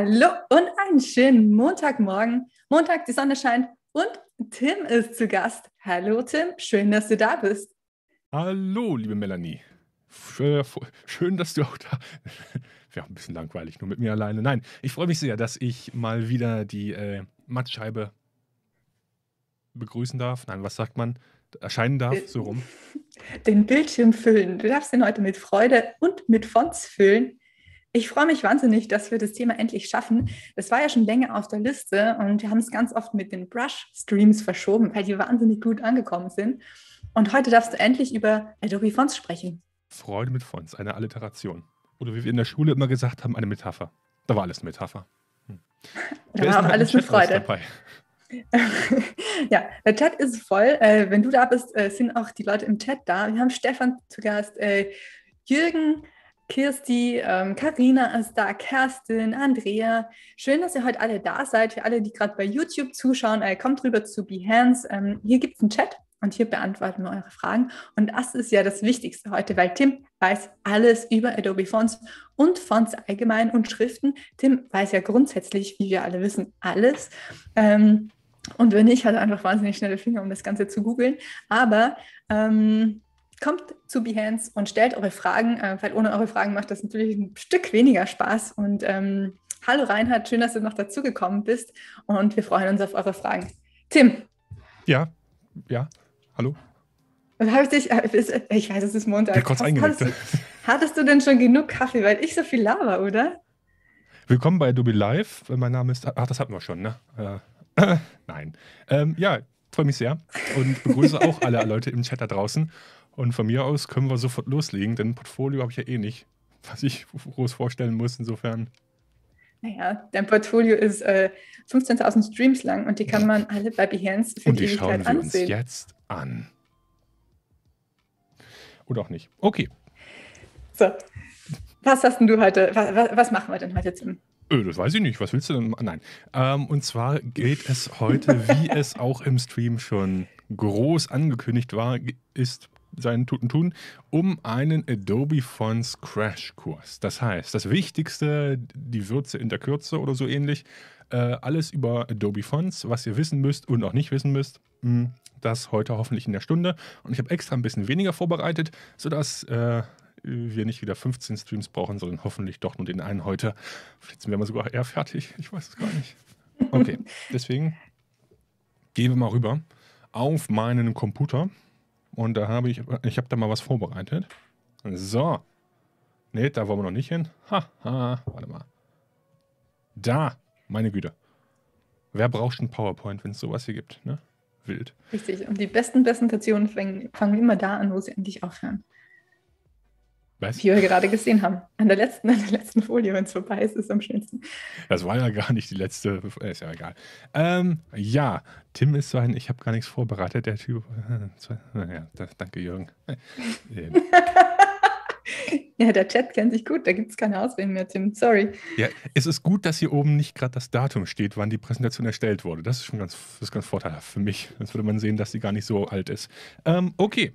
Hallo und einen schönen Montagmorgen. Montag, die Sonne scheint und Tim ist zu Gast. Hallo Tim, schön, dass du da bist. Hallo, liebe Melanie. Schön, dass du auch da bist. Wäre auch ein bisschen langweilig, nur mit mir alleine. Nein, ich freue mich sehr, dass ich mal wieder die äh, Mattscheibe begrüßen darf. Nein, was sagt man? Erscheinen darf, so rum. Den Bildschirm füllen. Du darfst ihn heute mit Freude und mit Fonts füllen. Ich freue mich wahnsinnig, dass wir das Thema endlich schaffen. Das war ja schon länger auf der Liste und wir haben es ganz oft mit den Brush-Streams verschoben, weil die wahnsinnig gut angekommen sind. Und heute darfst du endlich über Adobe Fonts sprechen. Freude mit Fonts, eine Alliteration. Oder wie wir in der Schule immer gesagt haben, eine Metapher. Da war alles eine Metapher. Hm. Da war auch alles mit Freude. Dabei? ja, der Chat ist voll. Äh, wenn du da bist, äh, sind auch die Leute im Chat da. Wir haben Stefan zu Gast, äh, Jürgen, Kirsti, ähm, Karina ähm, ist da, Kerstin, Andrea. Schön, dass ihr heute alle da seid. Für alle, die gerade bei YouTube zuschauen, äh, kommt rüber zu Behance. Ähm, hier gibt es einen Chat und hier beantworten wir eure Fragen. Und das ist ja das Wichtigste heute, weil Tim weiß alles über Adobe Fonts und Fonts allgemein und Schriften. Tim weiß ja grundsätzlich, wie wir alle wissen, alles. Ähm, und wenn nicht, hat er einfach wahnsinnig schnelle Finger, um das Ganze zu googeln. Aber ähm, kommt zu Behance und stellt eure Fragen, äh, weil ohne eure Fragen macht das natürlich ein Stück weniger Spaß. Und ähm, hallo Reinhard, schön, dass du noch dazugekommen bist und wir freuen uns auf eure Fragen. Tim. Ja, ja, hallo. Habe ich dich, äh, äh, ich weiß, es ist Montag. Ja, kurz eingenickt. Hattest, hattest du denn schon genug Kaffee, weil ich so viel laber, oder? Willkommen bei Adobe Live. Mein Name ist, ach, das hatten wir schon, ne? Äh, nein. Ähm, ja, freue mich sehr und begrüße auch alle Leute im Chat da draußen. Und von mir aus können wir sofort loslegen, denn ein Portfolio habe ich ja eh nicht, was ich groß vorstellen muss. Insofern. Naja, dein Portfolio ist äh, 15.000 Streams lang und die kann man alle bei Behance für und die, die schauen wir ansehen. uns jetzt an. Oder auch nicht. Okay. So, was hast denn du heute? Was, was machen wir denn heute, Tim? Äh, das weiß ich nicht. Was willst du denn? Nein. Ähm, und zwar geht es heute, wie es auch im Stream schon groß angekündigt war, ist seinen Tuten tun, um einen Adobe Fonts Crash Kurs. Das heißt, das Wichtigste, die Würze in der Kürze oder so ähnlich, äh, alles über Adobe Fonts, was ihr wissen müsst und auch nicht wissen müsst. Mh, hm, das heute hoffentlich in der Stunde. Und ich habe extra ein bisschen weniger vorbereitet, sodass äh, wir nicht wieder 15 Streams brauchen, sondern hoffentlich doch nur den einen heute. Vielleicht sind wir sogar eher fertig. Ich weiß es gar nicht. Okay, deswegen gehen wir mal rüber auf meinen Computer. Und da habe ich, ich habe da mal was vorbereitet. So. Ne, da wollen wir noch nicht hin. Haha, ha. warte mal. Da, meine Güte. Wer braucht schon PowerPoint, wenn es sowas hier gibt, ne? Wild. Richtig, und die besten Präsentationen fangen, fangen immer da an, wo sie endlich aufhören. Was? Wie wir gerade gesehen haben. An der letzten, an der letzten Folie, wenn es vorbei ist, ist am schönsten. Das war ja gar nicht die letzte. Äh, ist ja egal. Ähm, ja, Tim ist so ein, ich habe gar nichts vorbereitet, der Typ. Naja, das, danke, Jürgen. Ähm. ja, der Chat kennt sich gut, da gibt es keine Ausreden mehr, Tim. Sorry. Ja, es ist gut, dass hier oben nicht gerade das Datum steht, wann die Präsentation erstellt wurde. Das ist schon ganz, das ist ganz vorteilhaft für mich. Sonst würde man sehen, dass sie gar nicht so alt ist. Ähm, okay.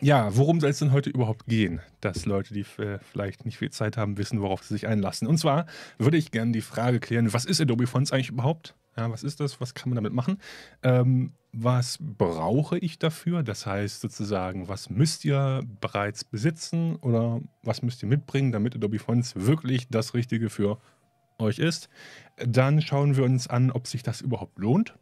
Ja, worum soll es denn heute überhaupt gehen? Dass Leute, die äh, vielleicht nicht viel Zeit haben, wissen, worauf sie sich einlassen. Und zwar würde ich gerne die Frage klären, was ist Adobe Fonts eigentlich überhaupt? Ja, was ist das? Was kann man damit machen? Ähm, was brauche ich dafür? Das heißt sozusagen, was müsst ihr bereits besitzen oder was müsst ihr mitbringen, damit Adobe Fonts wirklich das Richtige für euch ist? Dann schauen wir uns an, ob sich das überhaupt lohnt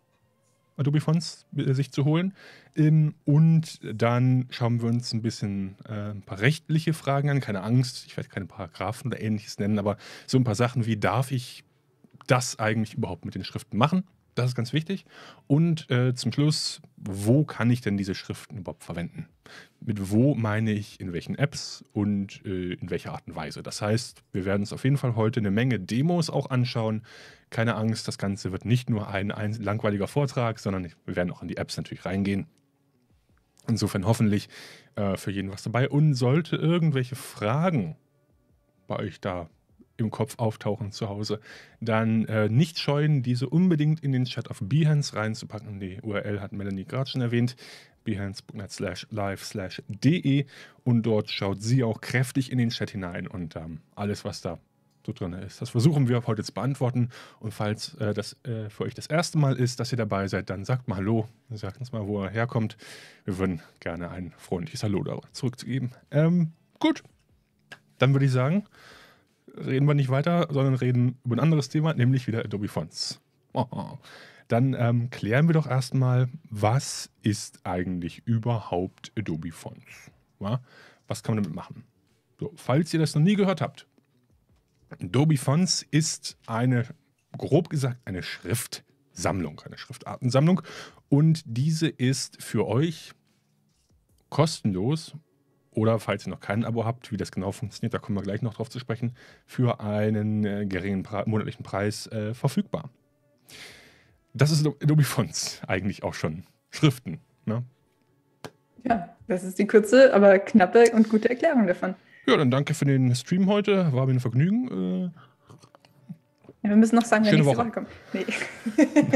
Adobe Fonts äh, sich zu holen. Ähm, und dann schauen wir uns ein bisschen äh, ein paar rechtliche Fragen an. Keine Angst, ich werde keine Paragraphen oder ähnliches nennen, aber so ein paar Sachen wie darf ich das eigentlich überhaupt mit den Schriften machen? Das ist ganz wichtig. Und äh, zum Schluss, wo kann ich denn diese Schriften überhaupt verwenden? Mit wo meine ich in welchen Apps und äh, in welcher Art und Weise? Das heißt, wir werden uns auf jeden Fall heute eine Menge Demos auch anschauen. Keine Angst, das Ganze wird nicht nur ein, ein langweiliger Vortrag, sondern wir werden auch in die Apps natürlich reingehen. Insofern hoffentlich äh, für jeden was dabei. Und sollte irgendwelche Fragen bei euch da im Kopf auftauchen zu Hause, dann äh, nicht scheuen, diese unbedingt in den Chat auf Behance reinzupacken. Die URL hat Melanie gerade schon erwähnt, behance.net slash live slash de und dort schaut sie auch kräftig in den Chat hinein und ähm, alles, was da so drin ist. Das versuchen wir heute zu beantworten und falls äh, das äh, für euch das erste Mal ist, dass ihr dabei seid, dann sagt mal Hallo, sagt uns mal, wo er herkommt. Wir würden gerne ein freundliches Hallo da zurückzugeben. Ähm, gut, dann würde ich sagen, reden wir nicht weiter, sondern reden über ein anderes Thema, nämlich wieder Adobe Fonts. Oh, oh, oh. dann ähm, klären wir doch erstmal, was ist eigentlich überhaupt Adobe Fonts? Was kann man damit machen? So, falls ihr das noch nie gehört habt, Adobe Fonts ist eine, grob gesagt, eine Schriftsammlung, eine Schriftartensammlung. Und diese ist für euch kostenlos oder falls ihr noch kein Abo habt, wie das genau funktioniert, da kommen wir gleich noch drauf zu sprechen, für einen äh, geringen Pre monatlichen Preis äh, verfügbar. Das ist Adobe Fonts eigentlich auch schon. Schriften. Ne? Ja, das ist die kurze, aber knappe und gute Erklärung davon. Ja, dann danke für den Stream heute. War mir ein Vergnügen. Äh, ja, wir müssen noch sagen, wenn ich Woche, Woche kommt. Nee.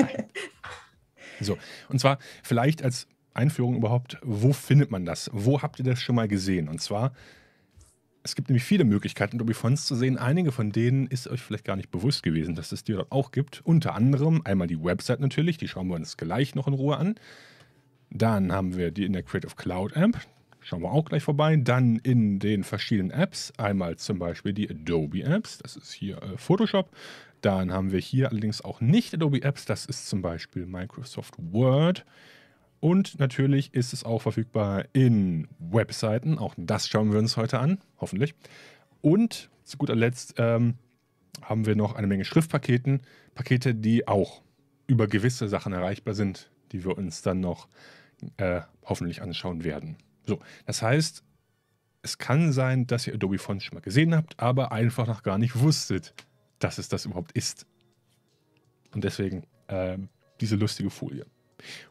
so, und zwar vielleicht als Einführung überhaupt, wo findet man das? Wo habt ihr das schon mal gesehen? Und zwar, es gibt nämlich viele Möglichkeiten, Adobe Fonts zu sehen. Einige von denen ist euch vielleicht gar nicht bewusst gewesen, dass es die dort auch gibt. Unter anderem einmal die Website natürlich, die schauen wir uns gleich noch in Ruhe an. Dann haben wir die in der Creative Cloud App, schauen wir auch gleich vorbei. Dann in den verschiedenen Apps, einmal zum Beispiel die Adobe Apps, das ist hier äh, Photoshop. Dann haben wir hier allerdings auch nicht Adobe Apps, das ist zum Beispiel Microsoft Word. Und natürlich ist es auch verfügbar in Webseiten. Auch das schauen wir uns heute an, hoffentlich. Und zu guter Letzt ähm, haben wir noch eine Menge Schriftpaketen, Pakete, die auch über gewisse Sachen erreichbar sind, die wir uns dann noch äh, hoffentlich anschauen werden. So, das heißt, es kann sein, dass ihr Adobe Font schon mal gesehen habt, aber einfach noch gar nicht wusstet, dass es das überhaupt ist. Und deswegen äh, diese lustige Folie.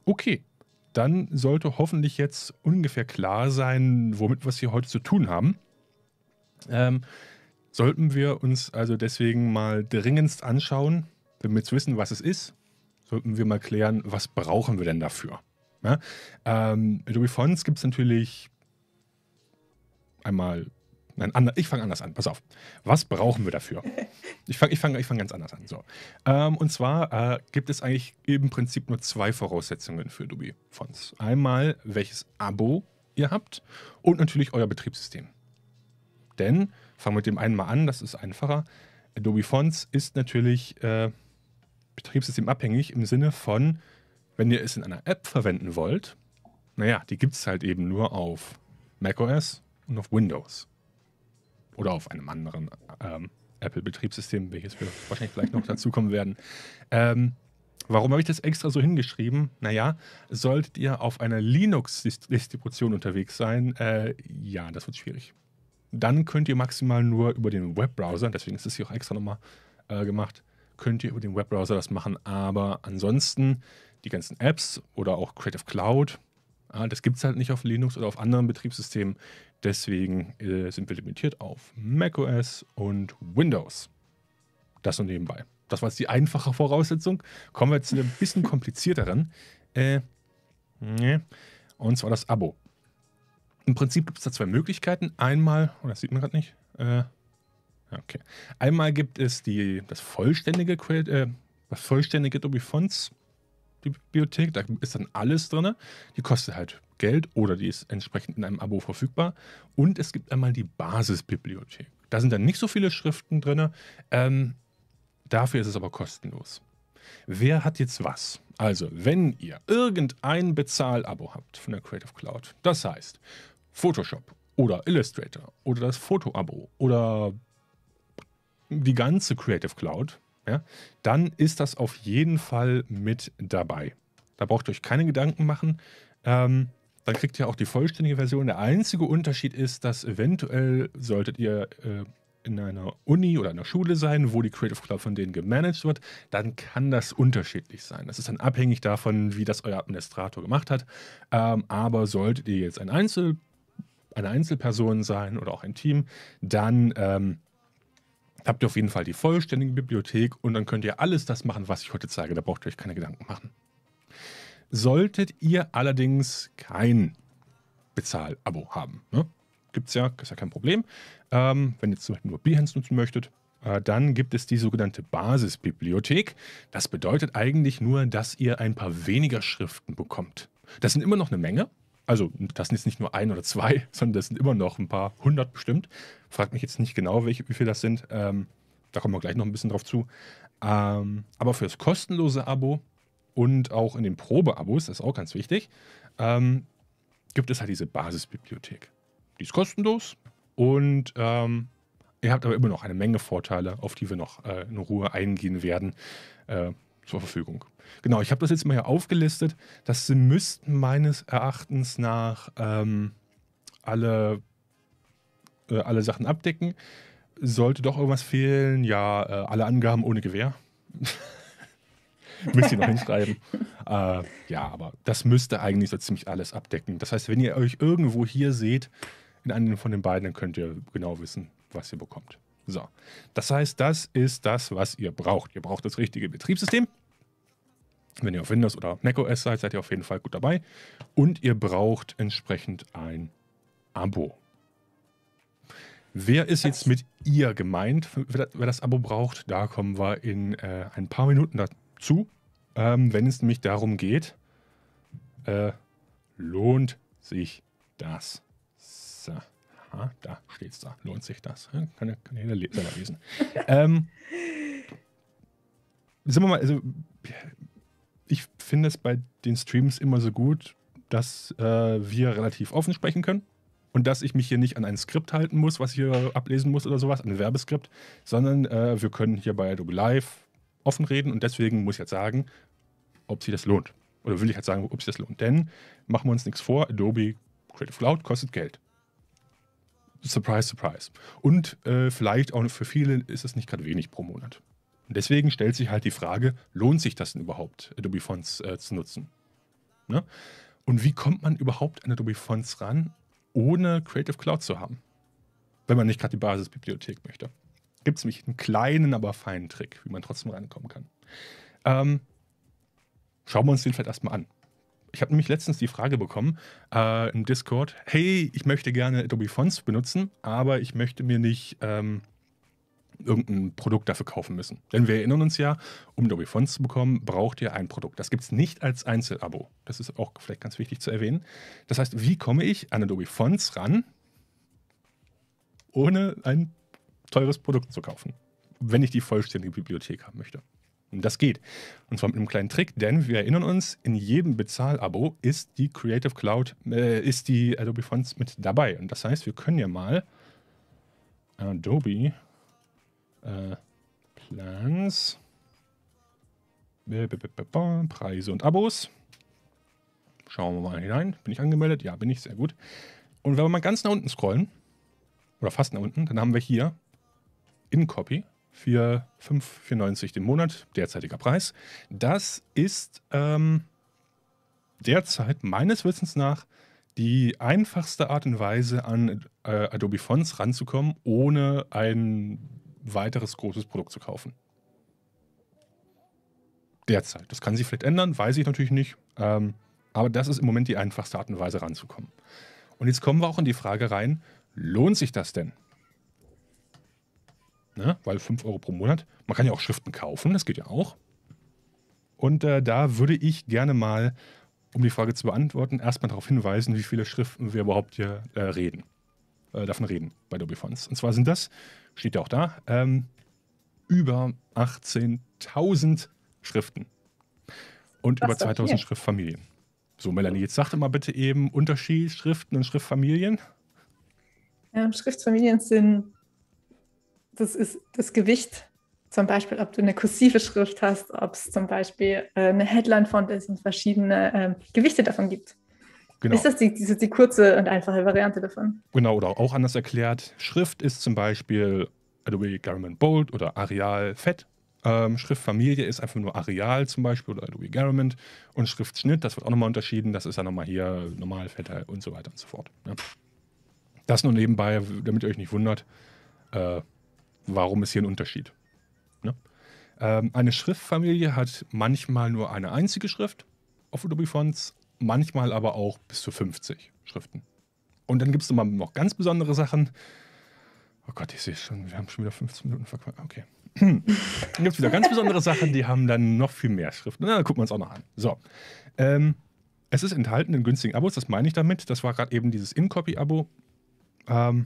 Okay, dann sollte hoffentlich jetzt ungefähr klar sein, womit wir es hier heute zu tun haben. Ähm, sollten wir uns also deswegen mal dringendst anschauen, damit wir wissen, was es ist, sollten wir mal klären, was brauchen wir denn dafür? Ja? Ähm, Adobe Fonts gibt es natürlich einmal Nein, anders, ich fange anders an. Pass auf. Was brauchen wir dafür? Ich fange ich fang, ich fang ganz anders an. So. Ähm, und zwar äh, gibt es eigentlich im Prinzip nur zwei Voraussetzungen für Adobe fonts Einmal, welches Abo ihr habt und natürlich euer Betriebssystem. Denn, fangen wir mit dem einen mal an, das ist einfacher. Adobe Fonts ist natürlich äh, betriebssystemabhängig im Sinne von, wenn ihr es in einer App verwenden wollt, naja, die gibt es halt eben nur auf macOS und auf Windows oder auf einem anderen ähm, Apple-Betriebssystem, welches wir wahrscheinlich gleich noch dazukommen werden. Ähm, warum habe ich das extra so hingeschrieben? Naja, solltet ihr auf einer Linux-Distribution unterwegs sein, äh, ja, das wird schwierig. Dann könnt ihr maximal nur über den Webbrowser, deswegen ist es hier auch extra nochmal äh, gemacht, könnt ihr über den Webbrowser das machen. Aber ansonsten die ganzen Apps oder auch Creative Cloud, ja, ah, das gibt es halt nicht auf Linux oder auf anderen Betriebssystemen. Deswegen äh, sind wir limitiert auf macOS und Windows. Das nur nebenbei. Das war jetzt die einfache Voraussetzung. Kommen wir jetzt zu einem bisschen komplizierteren. Äh, nee. Und zwar das Abo. Im Prinzip gibt es da zwei Möglichkeiten. Einmal, oh, das sieht man gerade nicht. Äh, okay. Einmal gibt es die, das vollständige, äh, das vollständige Adobe Fonts Bibliothek, da ist dann alles drin. Die kostet halt Geld oder die ist entsprechend in einem Abo verfügbar. Und es gibt einmal die Basisbibliothek. Da sind dann nicht so viele Schriften drin. Ähm, dafür ist es aber kostenlos. Wer hat jetzt was? Also, wenn ihr irgendein Bezahlabo habt von der Creative Cloud, das heißt Photoshop oder Illustrator oder das Foto-Abo oder die ganze Creative Cloud, ja, dann ist das auf jeden Fall mit dabei. Da braucht ihr euch keine Gedanken machen. Ähm, dann kriegt ihr auch die vollständige Version. Der einzige Unterschied ist, dass eventuell solltet ihr äh, in einer Uni oder einer Schule sein, wo die Creative Cloud von denen gemanagt wird, dann kann das unterschiedlich sein. Das ist dann abhängig davon, wie das euer Administrator gemacht hat. Ähm, aber solltet ihr jetzt ein Einzel, eine Einzelperson sein oder auch ein Team, dann ähm, habt ihr auf jeden Fall die vollständige Bibliothek und dann könnt ihr alles das machen, was ich heute zeige. Da braucht ihr euch keine Gedanken machen. Solltet ihr allerdings kein Bezahl-Abo haben, ne? gibt es ja, ist ja kein Problem. Ähm, wenn ihr zum Beispiel nur Behance nutzen möchtet, äh, dann gibt es die sogenannte Basisbibliothek. Das bedeutet eigentlich nur, dass ihr ein paar weniger Schriften bekommt. Das sind immer noch eine Menge, also das sind jetzt nicht nur ein oder zwei, sondern das sind immer noch ein paar hundert bestimmt. Fragt mich jetzt nicht genau, welche, wie viele das sind. Ähm, da kommen wir gleich noch ein bisschen drauf zu. Ähm, aber das kostenlose Abo und auch in den Probeabos, das ist auch ganz wichtig, ähm, gibt es halt diese Basisbibliothek. Die ist kostenlos und ähm, ihr habt aber immer noch eine Menge Vorteile, auf die wir noch äh, in Ruhe eingehen werden. Äh, zur Verfügung. Genau, ich habe das jetzt mal hier aufgelistet. Das müssten meines Erachtens nach ähm, alle, äh, alle Sachen abdecken. Sollte doch irgendwas fehlen, ja, äh, alle Angaben ohne Gewehr. müsst ihr noch hinschreiben. äh, ja, aber das müsste eigentlich so ziemlich alles abdecken. Das heißt, wenn ihr euch irgendwo hier seht, in einem von den beiden, dann könnt ihr genau wissen, was ihr bekommt. So, das heißt, das ist das, was ihr braucht. Ihr braucht das richtige Betriebssystem. Wenn ihr auf Windows oder macOS seid, seid ihr auf jeden Fall gut dabei. Und ihr braucht entsprechend ein Abo. Wer ist jetzt mit ihr gemeint, wer das Abo braucht? Da kommen wir in äh, ein paar Minuten dazu, ähm, wenn es nämlich darum geht, äh, lohnt sich das? So. Aha, da steht es da. Lohnt sich das? Kann, kann jeder selber lesen. ähm, sagen wir mal, also ich finde es bei den Streams immer so gut, dass äh, wir relativ offen sprechen können und dass ich mich hier nicht an ein Skript halten muss, was ich hier ablesen muss oder sowas, ein Werbeskript, sondern äh, wir können hier bei Adobe Live offen reden und deswegen muss ich jetzt sagen, ob sich das lohnt. Oder will ich halt sagen, ob sich das lohnt. Denn machen wir uns nichts vor, Adobe Creative Cloud kostet Geld. Surprise, surprise. Und äh, vielleicht auch für viele ist es nicht gerade wenig pro Monat. Und deswegen stellt sich halt die Frage, lohnt sich das denn überhaupt, Adobe Fonts äh, zu nutzen? Ne? Und wie kommt man überhaupt an Adobe Fonts ran, ohne Creative Cloud zu haben? Wenn man nicht gerade die Basisbibliothek möchte. Gibt es nämlich einen kleinen, aber feinen Trick, wie man trotzdem rankommen kann. Ähm, schauen wir uns den vielleicht erstmal an. Ich habe nämlich letztens die Frage bekommen äh, im Discord: Hey, ich möchte gerne Adobe Fonts benutzen, aber ich möchte mir nicht ähm, irgendein Produkt dafür kaufen müssen. Denn wir erinnern uns ja, um Adobe Fonts zu bekommen, braucht ihr ein Produkt. Das gibt es nicht als Einzelabo. Das ist auch vielleicht ganz wichtig zu erwähnen. Das heißt, wie komme ich an Adobe Fonts ran, ohne ein teures Produkt zu kaufen, wenn ich die vollständige Bibliothek haben möchte? Und das geht. Und zwar mit einem kleinen Trick, denn wir erinnern uns, in jedem Bezahlabo ist die Creative Cloud, äh, ist die Adobe Fonts mit dabei. Und das heißt, wir können ja mal Adobe äh, Plans. Preise und Abos. Schauen wir mal hinein. Bin ich angemeldet? Ja, bin ich. Sehr gut. Und wenn wir mal ganz nach unten scrollen, oder fast nach unten, dann haben wir hier in Copy für 5,94 den Monat, derzeitiger Preis. Das ist ähm, derzeit meines Wissens nach die einfachste Art und Weise, an äh, Adobe Fonts ranzukommen, ohne ein weiteres großes Produkt zu kaufen. Derzeit. Das kann sich vielleicht ändern, weiß ich natürlich nicht. Ähm, aber das ist im Moment die einfachste Art und Weise ranzukommen. Und jetzt kommen wir auch in die Frage rein, lohnt sich das denn? Ne? Weil 5 Euro pro Monat, man kann ja auch Schriften kaufen, das geht ja auch. Und äh, da würde ich gerne mal, um die Frage zu beantworten, erstmal darauf hinweisen, wie viele Schriften wir überhaupt hier äh, reden äh, davon reden bei Adobe Fonts. Und zwar sind das, steht ja auch da, ähm, über 18.000 Schriften und das über 2000 Schriftfamilien. So, Melanie, jetzt sag doch mal bitte eben Unterschied Schriften und Schriftfamilien. Ja, Schriftfamilien sind, das ist das Gewicht, zum Beispiel, ob du eine kursive Schrift hast, ob es zum Beispiel äh, eine Headline-Font ist und verschiedene äh, Gewichte davon gibt. Genau. Ist das die, die, die kurze und einfache Variante davon? Genau, oder auch anders erklärt. Schrift ist zum Beispiel Adobe Government Bold oder Arial Fett ähm, Schriftfamilie ist einfach nur Areal zum Beispiel oder Adobe Garment und Schriftschnitt, das wird auch nochmal unterschieden, das ist dann nochmal hier normal, Fetter und so weiter und so fort. Ja. Ne? Das nur nebenbei, damit ihr euch nicht wundert, äh, warum ist hier ein Unterschied. Ja. Ne? Ähm, eine Schriftfamilie hat manchmal nur eine einzige Schrift auf Adobe Fonts, manchmal aber auch bis zu 50 Schriften. Und dann gibt es immer noch ganz besondere Sachen. Oh Gott, ich sehe schon, wir haben schon wieder 15 Minuten verquatscht. Okay. dann gibt es wieder ganz besondere Sachen, die haben dann noch viel mehr Schriften. Na, dann gucken wir uns auch noch an. So. Ähm, es ist enthalten in günstigen Abos, das meine ich damit. Das war gerade eben dieses In-Copy-Abo. Ähm,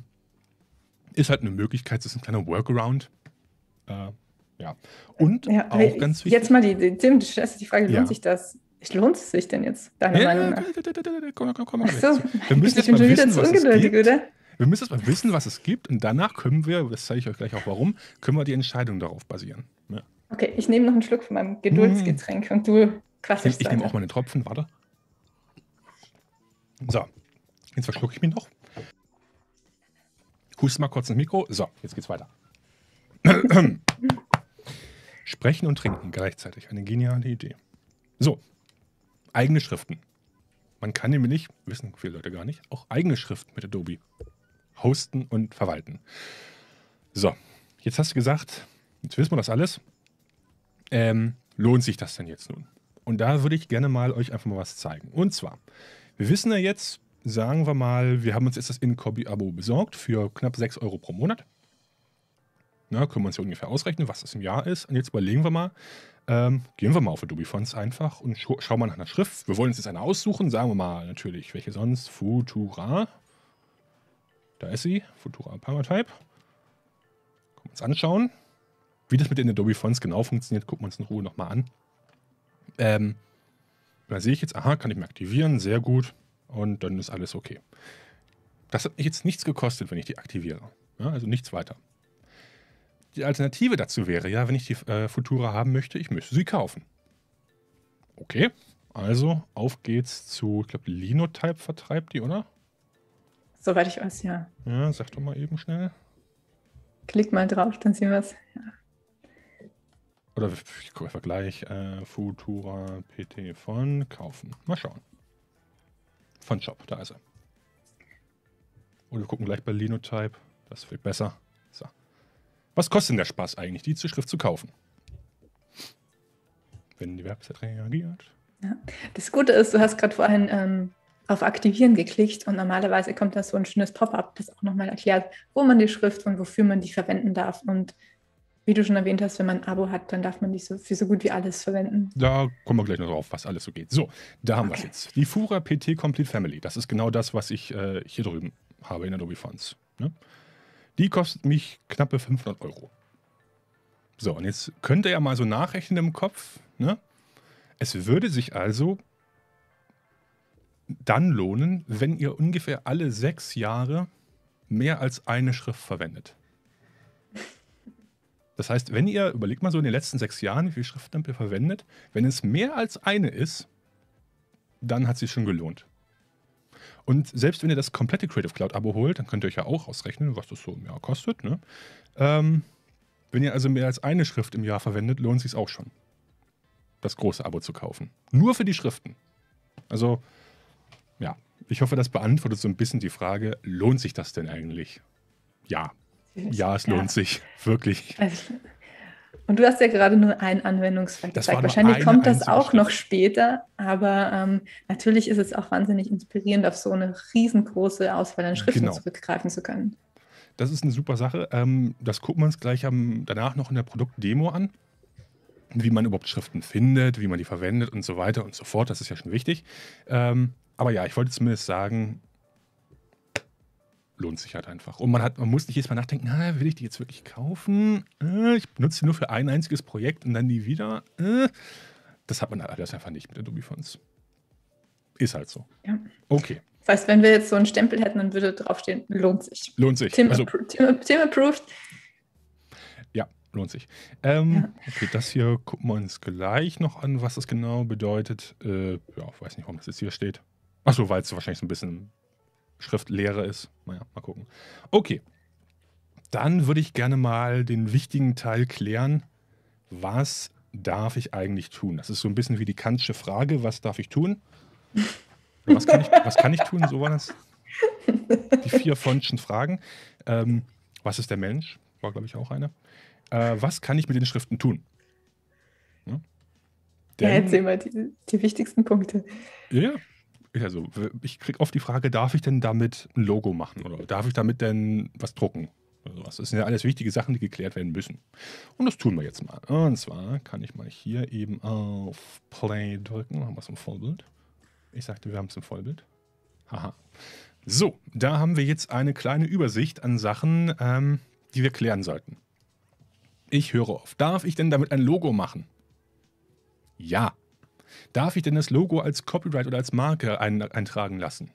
ist halt eine Möglichkeit, das ist ein kleiner Workaround. Äh, ja. Und ja, auch ganz wichtig. Jetzt mal die, Tim, du stellst die Frage, lohnt sich das? lohnt es sich denn jetzt, deiner ja, Meinung nach? Komm, komm, komm, komm so. Wir müssen ich jetzt bin mal wissen, was es gibt. Oder? Wir müssen jetzt mal wissen, was es gibt und danach können wir, das zeige ich euch gleich auch warum, können wir die Entscheidung darauf basieren. Ja. Okay, ich nehme noch einen Schluck von meinem Geduldsgetränk hm. und du quasselst. Ich, ich nehme auch mal einen Tropfen, warte. So, jetzt verschlucke ich mich noch. Huste mal kurz ins Mikro. So, jetzt geht's weiter. Sprechen und trinken gleichzeitig. Eine geniale Idee. So, eigene Schriften. Man kann nämlich, wissen viele Leute gar nicht, auch eigene Schriften mit Adobe hosten und verwalten. So, jetzt hast du gesagt, jetzt wissen wir das alles. Ähm, lohnt sich das denn jetzt nun? Und da würde ich gerne mal euch einfach mal was zeigen. Und zwar, wir wissen ja jetzt, sagen wir mal, wir haben uns jetzt das InCopy-Abo besorgt für knapp 6 Euro pro Monat. Na, können wir uns ja ungefähr ausrechnen, was das im Jahr ist. Und jetzt überlegen wir mal, ähm, gehen wir mal auf Adobe Fonts einfach und schauen mal nach einer Schrift. Wir wollen uns jetzt eine aussuchen. Sagen wir mal natürlich, welche sonst? Futura. Da ist sie. Futura Paratype. Können wir uns anschauen. Wie das mit den Adobe Fonts genau funktioniert, gucken wir uns in Ruhe nochmal an. Ähm, da sehe ich jetzt, aha, kann ich mir aktivieren. Sehr gut. Und dann ist alles okay. Das hat mich jetzt nichts gekostet, wenn ich die aktiviere. Ja, also nichts weiter die Alternative dazu wäre ja, wenn ich die äh, Futura haben möchte, ich müsste sie kaufen. Okay, also auf geht's zu, ich glaube, Linotype vertreibt die, oder? Soweit ich weiß, ja. Ja, sag doch mal eben schnell. Klick mal drauf, dann sehen wir es. Ja. Oder ich gucke einfach gleich. Äh, Futura PT von kaufen. Mal schauen. Von Shop, da ist er. Oder wir gucken gleich bei Linotype. Das wird besser. Was kostet denn der Spaß eigentlich, die Zuschrift zu kaufen? Wenn die Website reagiert. Ja. Das Gute ist, du hast gerade vorhin ähm, auf Aktivieren geklickt und normalerweise kommt da so ein schönes Pop-up, das auch nochmal erklärt, wo man die Schrift und wofür man die verwenden darf. Und wie du schon erwähnt hast, wenn man ein Abo hat, dann darf man die so für so gut wie alles verwenden. Da kommen wir gleich noch drauf, was alles so geht. So, da haben okay. wir es jetzt. Die Fura PT Complete Family. Das ist genau das, was ich äh, hier drüben habe in Adobe Fonts. Ne? Die kostet mich knappe 500 Euro. So, und jetzt könnte er mal so nachrechnen im Kopf. Ne? Es würde sich also dann lohnen, wenn ihr ungefähr alle sechs Jahre mehr als eine Schrift verwendet. Das heißt, wenn ihr, überlegt mal so in den letzten sechs Jahren, wie viel Schriften ihr verwendet, wenn es mehr als eine ist, dann hat es sich schon gelohnt. Und selbst wenn ihr das komplette Creative Cloud-Abo holt, dann könnt ihr euch ja auch ausrechnen, was das so im Jahr kostet. Ne? Ähm, wenn ihr also mehr als eine Schrift im Jahr verwendet, lohnt sich auch schon, das große Abo zu kaufen. Nur für die Schriften. Also, ja, ich hoffe, das beantwortet so ein bisschen die Frage, lohnt sich das denn eigentlich? Ja. Ja, es lohnt ja. sich. Wirklich. Also, und du hast ja gerade nur einen Anwendungsfall gezeigt. Wahrscheinlich kommt das auch noch später, aber ähm, natürlich ist es auch wahnsinnig inspirierend, auf so eine riesengroße Auswahl an Schriften genau. zurückgreifen zu können. Das ist eine super Sache. Ähm, das gucken wir uns gleich am, danach noch in der Produktdemo an. Wie man überhaupt Schriften findet, wie man die verwendet und so weiter und so fort. Das ist ja schon wichtig. Ähm, aber ja, ich wollte zumindest sagen, lohnt sich halt einfach. Und man, hat, man muss nicht jedes Mal nachdenken, ah, will ich die jetzt wirklich kaufen? Äh, ich benutze die nur für ein einziges Projekt und dann nie wieder. Äh, das hat man halt alles einfach nicht mit Adobe Fonts. Ist halt so. Ja. Okay. Das heißt, wenn wir jetzt so einen Stempel hätten, dann würde draufstehen, lohnt sich. Lohnt sich. Team, also, appro Tim, approved. Ja, lohnt sich. Ähm, ja. Okay, das hier gucken wir uns gleich noch an, was das genau bedeutet. Äh, ja, weiß nicht, warum das jetzt hier steht. Achso, weil es wahrscheinlich so ein bisschen Schriftlehre ist. Naja, mal gucken. Okay. Dann würde ich gerne mal den wichtigen Teil klären. Was darf ich eigentlich tun? Das ist so ein bisschen wie die Kantsche Frage: Was darf ich tun? Was kann ich, was kann ich tun? So war das. Die vier Fontschen Fragen. Ähm, was ist der Mensch? War, glaube ich, auch eine. Äh, was kann ich mit den Schriften tun? Ja, ja erzähl mal die, die wichtigsten Punkte. Ja, also ich kriege oft die Frage, darf ich denn damit ein Logo machen oder darf ich damit denn was drucken? das sind ja alles wichtige Sachen, die geklärt werden müssen. Und das tun wir jetzt mal. Und zwar kann ich mal hier eben auf Play drücken. Haben wir es im Vollbild. Ich sagte, wir haben es im Vollbild. Haha. So, da haben wir jetzt eine kleine Übersicht an Sachen, ähm, die wir klären sollten. Ich höre auf. Darf ich denn damit ein Logo machen? Ja. Darf ich denn das Logo als Copyright oder als Marke ein eintragen lassen?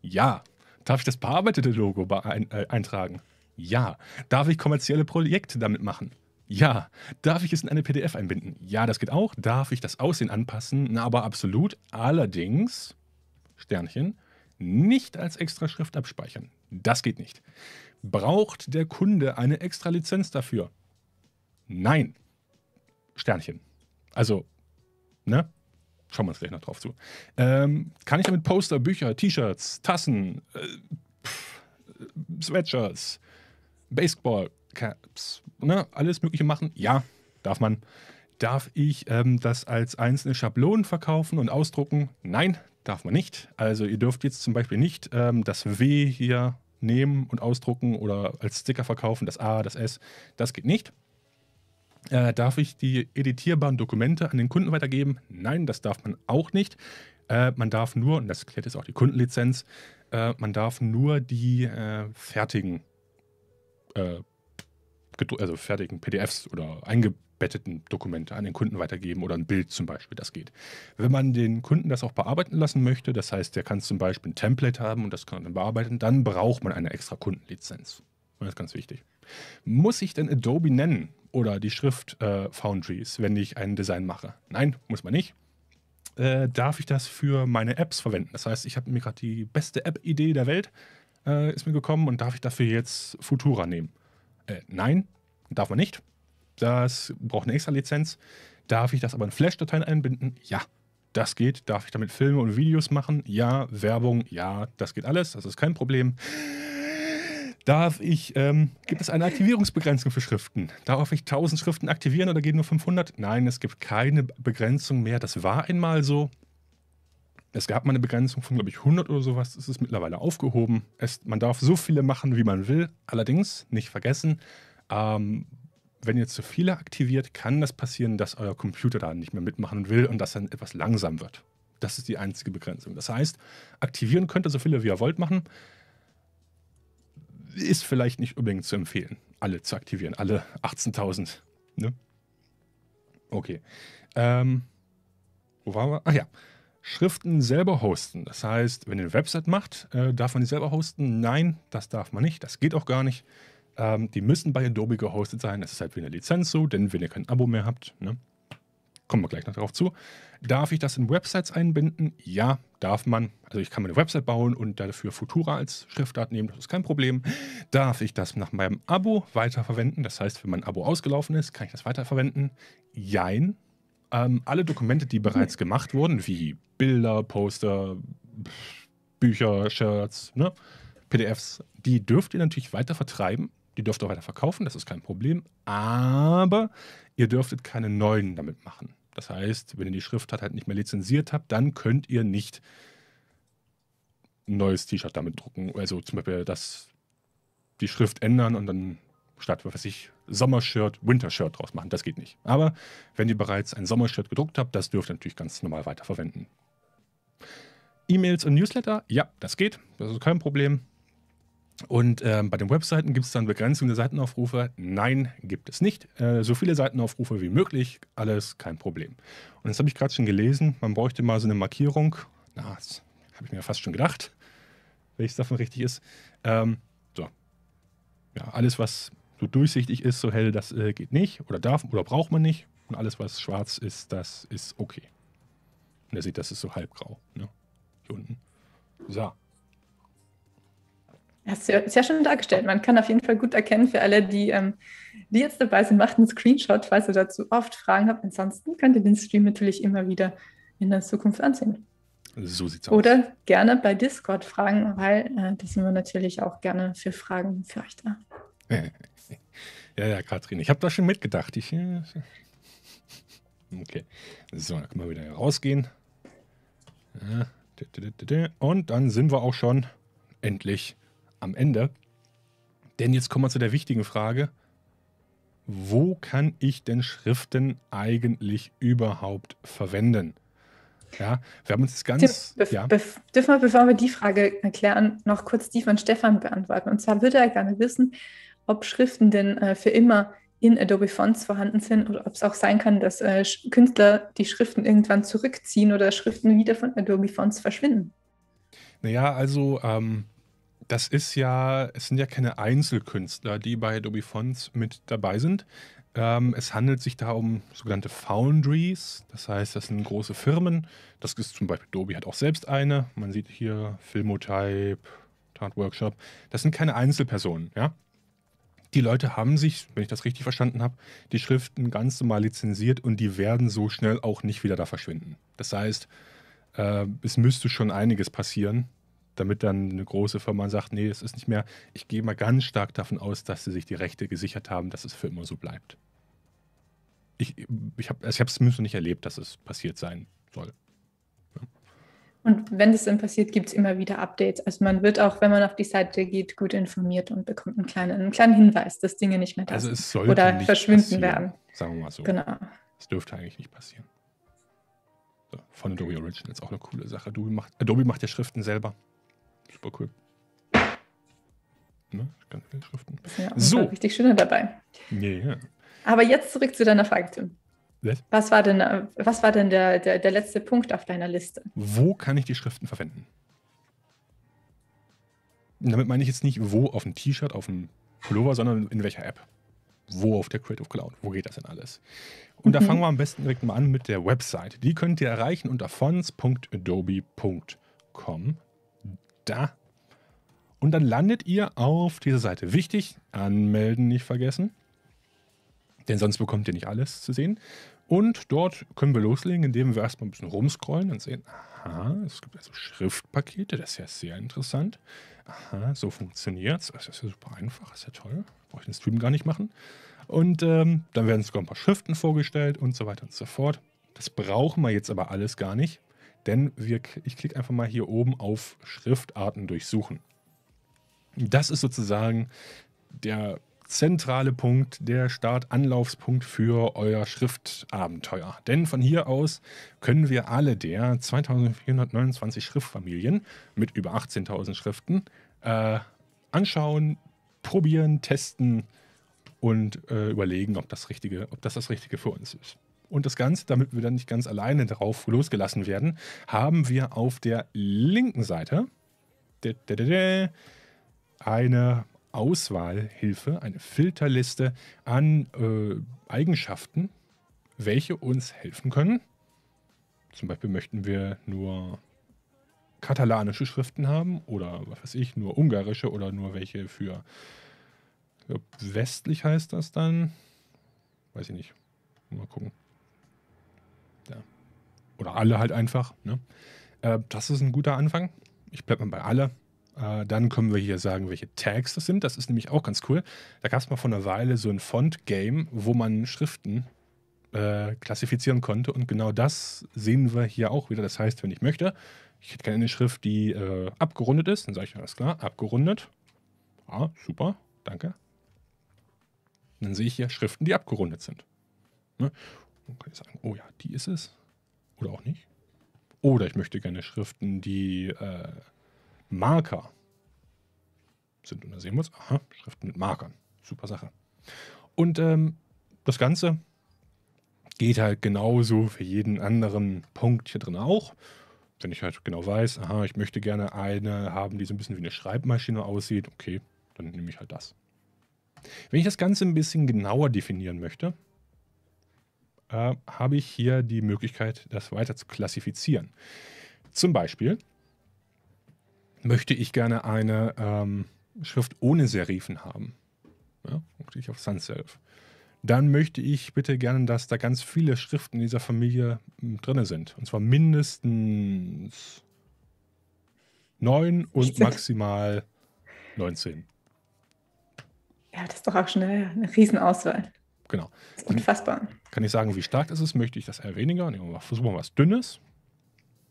Ja. Darf ich das bearbeitete Logo be ein äh, eintragen? Ja. Darf ich kommerzielle Projekte damit machen? Ja. Darf ich es in eine PDF einbinden? Ja, das geht auch. Darf ich das Aussehen anpassen? Na, aber absolut. Allerdings, Sternchen, nicht als extra Schrift abspeichern. Das geht nicht. Braucht der Kunde eine extra Lizenz dafür? Nein. Sternchen. Also, ne? Schauen wir uns gleich noch drauf zu. Ähm, kann ich damit Poster, Bücher, T-Shirts, Tassen, äh, pff, Sweatshirts, Baseball, Caps, ne, alles Mögliche machen? Ja, darf man. Darf ich ähm, das als einzelne Schablonen verkaufen und ausdrucken? Nein, darf man nicht. Also ihr dürft jetzt zum Beispiel nicht ähm, das W hier nehmen und ausdrucken oder als Sticker verkaufen, das A, das S, das geht nicht. Äh, darf ich die editierbaren Dokumente an den Kunden weitergeben? Nein, das darf man auch nicht. Äh, man darf nur, und das klärt jetzt auch die Kundenlizenz, äh, man darf nur die äh, fertigen, äh, also fertigen PDFs oder eingebetteten Dokumente an den Kunden weitergeben oder ein Bild zum Beispiel, das geht. Wenn man den Kunden das auch bearbeiten lassen möchte, das heißt, der kann zum Beispiel ein Template haben und das kann dann bearbeiten, dann braucht man eine extra Kundenlizenz. Das ist ganz wichtig. Muss ich denn Adobe nennen? oder die Schrift äh, Foundries, wenn ich ein Design mache. Nein, muss man nicht. Äh, darf ich das für meine Apps verwenden? Das heißt, ich habe mir gerade die beste App-Idee der Welt äh, ist mir gekommen und darf ich dafür jetzt Futura nehmen? Äh, nein, darf man nicht. Das braucht eine extra Lizenz. Darf ich das aber in Flash-Dateien einbinden? Ja, das geht. Darf ich damit Filme und Videos machen? Ja. Werbung? Ja, das geht alles. Das ist kein Problem darf ich, ähm, gibt es eine Aktivierungsbegrenzung für Schriften? Darf ich 1000 Schriften aktivieren oder gehen nur 500? Nein, es gibt keine Begrenzung mehr. Das war einmal so. Es gab mal eine Begrenzung von, glaube ich, 100 oder sowas. Das ist mittlerweile aufgehoben. Es, man darf so viele machen, wie man will. Allerdings, nicht vergessen, ähm, wenn ihr zu viele aktiviert, kann das passieren, dass euer Computer da nicht mehr mitmachen will und dass dann etwas langsam wird. Das ist die einzige Begrenzung. Das heißt, aktivieren könnt ihr so viele, wie ihr wollt, machen ist vielleicht nicht unbedingt zu empfehlen, alle zu aktivieren, alle 18.000. Ne? Okay. Ähm, wo waren wir? Ach ja. Schriften selber hosten. Das heißt, wenn ihr eine Website macht, äh, darf man die selber hosten? Nein, das darf man nicht. Das geht auch gar nicht. Ähm, die müssen bei Adobe gehostet sein. Das ist halt wie eine Lizenz so, denn wenn ihr kein Abo mehr habt, ne? kommen wir gleich noch darauf zu. Darf ich das in Websites einbinden? Ja, darf man. Also ich kann mir eine Website bauen und dafür Futura als Schriftart nehmen, das ist kein Problem. Darf ich das nach meinem Abo weiterverwenden? Das heißt, wenn mein Abo ausgelaufen ist, kann ich das weiterverwenden? Jein. Ähm, alle Dokumente, die bereits gemacht wurden, wie Bilder, Poster, Bücher, Shirts, ne? PDFs, die dürft ihr natürlich weiter vertreiben. Die dürft ihr weiter verkaufen, das ist kein Problem. Aber ihr dürftet keine neuen damit machen. Das heißt, wenn ihr die Schriftart halt nicht mehr lizenziert habt, dann könnt ihr nicht ein neues T-Shirt damit drucken. Also zum Beispiel das, die Schrift ändern und dann statt, was weiß ich, Sommershirt, Wintershirt draus machen. Das geht nicht. Aber wenn ihr bereits ein Sommershirt gedruckt habt, das dürft ihr natürlich ganz normal weiterverwenden. E-Mails und Newsletter, ja, das geht. Das ist kein Problem. Und ähm, bei den Webseiten gibt es dann Begrenzung der Seitenaufrufe. Nein, gibt es nicht. Äh, so viele Seitenaufrufe wie möglich, alles kein Problem. Und das habe ich gerade schon gelesen, man bräuchte mal so eine Markierung. Na, das habe ich mir fast schon gedacht, welches davon richtig ist. Ähm, so. Ja, alles, was so durchsichtig ist, so hell, das äh, geht nicht oder darf oder braucht man nicht. Und alles, was schwarz ist, das ist okay. Und ihr seht, das ist so halbgrau. Ne? Hier unten. So. Hast du sehr schön dargestellt. Man kann auf jeden Fall gut erkennen für alle, die, ähm, die jetzt dabei sind, macht einen Screenshot, falls ihr dazu oft Fragen habt. Ansonsten könnt ihr den Stream natürlich immer wieder in der Zukunft ansehen. So sieht's aus. Oder gerne bei Discord fragen, weil äh, da sind wir natürlich auch gerne für Fragen für euch da. Ja, ja, Katrin, ich habe da schon mitgedacht. Ich, äh, okay. So, dann können wir wieder rausgehen. Und dann sind wir auch schon endlich am Ende. Denn jetzt kommen wir zu der wichtigen Frage. Wo kann ich denn Schriften eigentlich überhaupt verwenden? Ja, wir haben uns das ganz. Tim, ja. dürfen wir, bevor wir die Frage erklären, noch kurz die von Stefan beantworten. Und zwar würde er gerne wissen, ob Schriften denn äh, für immer in Adobe Fonts vorhanden sind oder ob es auch sein kann, dass äh, Künstler die Schriften irgendwann zurückziehen oder Schriften wieder von Adobe Fonts verschwinden. Naja, also ähm, das ist ja, es sind ja keine Einzelkünstler, die bei Adobe Fonts mit dabei sind. Ähm, es handelt sich da um sogenannte Foundries, das heißt, das sind große Firmen. Das ist zum Beispiel Adobe hat auch selbst eine. Man sieht hier Filmotype, Tart Workshop. Das sind keine Einzelpersonen, ja. Die Leute haben sich, wenn ich das richtig verstanden habe, die Schriften ganz normal lizenziert und die werden so schnell auch nicht wieder da verschwinden. Das heißt, äh, es müsste schon einiges passieren, damit dann eine große Firma sagt, nee, es ist nicht mehr. Ich gehe mal ganz stark davon aus, dass sie sich die Rechte gesichert haben, dass es für immer so bleibt. Ich, ich habe es also zumindest noch nicht erlebt, dass es passiert sein soll. Und wenn es dann passiert, gibt es immer wieder Updates. Also man wird auch, wenn man auf die Seite geht, gut informiert und bekommt einen kleinen, einen kleinen Hinweis, dass Dinge nicht mehr da also es sind oder verschwinden werden. Sagen wir mal so. Genau. Das dürfte eigentlich nicht passieren. So, von Adobe ist auch eine coole Sache. Adobe macht, Adobe macht ja Schriften selber. Super cool. Ne? Ganz viele Schriften. Ja, so. Richtig schöne dabei. Yeah. Aber jetzt zurück zu deiner Frage, Tim. Was? was war denn, was war denn der, der, der letzte Punkt auf deiner Liste? Wo kann ich die Schriften verwenden? Damit meine ich jetzt nicht, wo auf dem T-Shirt, auf dem Pullover, sondern in welcher App. Wo auf der Creative Cloud? Wo geht das denn alles? Und mhm. da fangen wir am besten direkt mal an mit der Website. Die könnt ihr erreichen unter fonts.adobe.com da. Und dann landet ihr auf dieser Seite. Wichtig, anmelden nicht vergessen. Denn sonst bekommt ihr nicht alles zu sehen. Und dort können wir loslegen, indem wir erstmal ein bisschen rumscrollen und sehen, aha, es gibt also Schriftpakete, das ist ja sehr interessant. Aha, so funktioniert es. Das ist ja super einfach, das ist ja toll. Brauche ich den Stream gar nicht machen. Und ähm, dann werden sogar ein paar Schriften vorgestellt und so weiter und so fort. Das brauchen wir jetzt aber alles gar nicht, denn wir, ich klicke einfach mal hier oben auf Schriftarten durchsuchen. Das ist sozusagen der zentrale Punkt, der Startanlaufspunkt für euer Schriftabenteuer. Denn von hier aus können wir alle der 2429 Schriftfamilien mit über 18.000 Schriften äh, anschauen, probieren, testen und äh, überlegen, ob das, Richtige, ob das das Richtige für uns ist. Und das Ganze, damit wir dann nicht ganz alleine drauf losgelassen werden, haben wir auf der linken Seite eine Auswahlhilfe, eine Filterliste an äh, Eigenschaften, welche uns helfen können. Zum Beispiel möchten wir nur katalanische Schriften haben oder was weiß ich, nur ungarische oder nur welche für ich glaub, westlich heißt das dann. Weiß ich nicht. Mal gucken oder alle halt einfach. Ne? Äh, das ist ein guter Anfang. Ich bleibe mal bei alle. Äh, dann können wir hier sagen, welche Tags das sind. Das ist nämlich auch ganz cool. Da gab es mal vor einer Weile so ein Font-Game, wo man Schriften äh, klassifizieren konnte. Und genau das sehen wir hier auch wieder. Das heißt, wenn ich möchte, ich hätte gerne eine Schrift, die äh, abgerundet ist. Dann sage ich, alles klar, abgerundet. Ja, super, danke. dann sehe ich hier Schriften, die abgerundet sind. Ne? Dann kann ich sagen, oh ja, die ist es. Oder auch nicht. Oder ich möchte gerne Schriften, die äh, Marker sind. Und da sehen wir uns, aha, Schriften mit Markern. Super Sache. Und ähm, das Ganze geht halt genauso für jeden anderen Punkt hier drin auch. Wenn ich halt genau weiß, aha, ich möchte gerne eine haben, die so ein bisschen wie eine Schreibmaschine aussieht, okay, dann nehme ich halt das. Wenn ich das Ganze ein bisschen genauer definieren möchte, äh, habe ich hier die Möglichkeit, das weiter zu klassifizieren. Zum Beispiel möchte ich gerne eine ähm, Schrift ohne Serifen haben. Ja, ich auf Sans Serif. Dann möchte ich bitte gerne, dass da ganz viele Schriften in dieser Familie hm, drin sind. Und zwar mindestens 9 und maximal 19. Ja, das ist doch auch schon eine, eine Riesenauswahl genau. Das ist Unfassbar. Kann ich sagen, wie stark das ist? Möchte ich das eher weniger? Nehmen wir versuchen wir was Dünnes.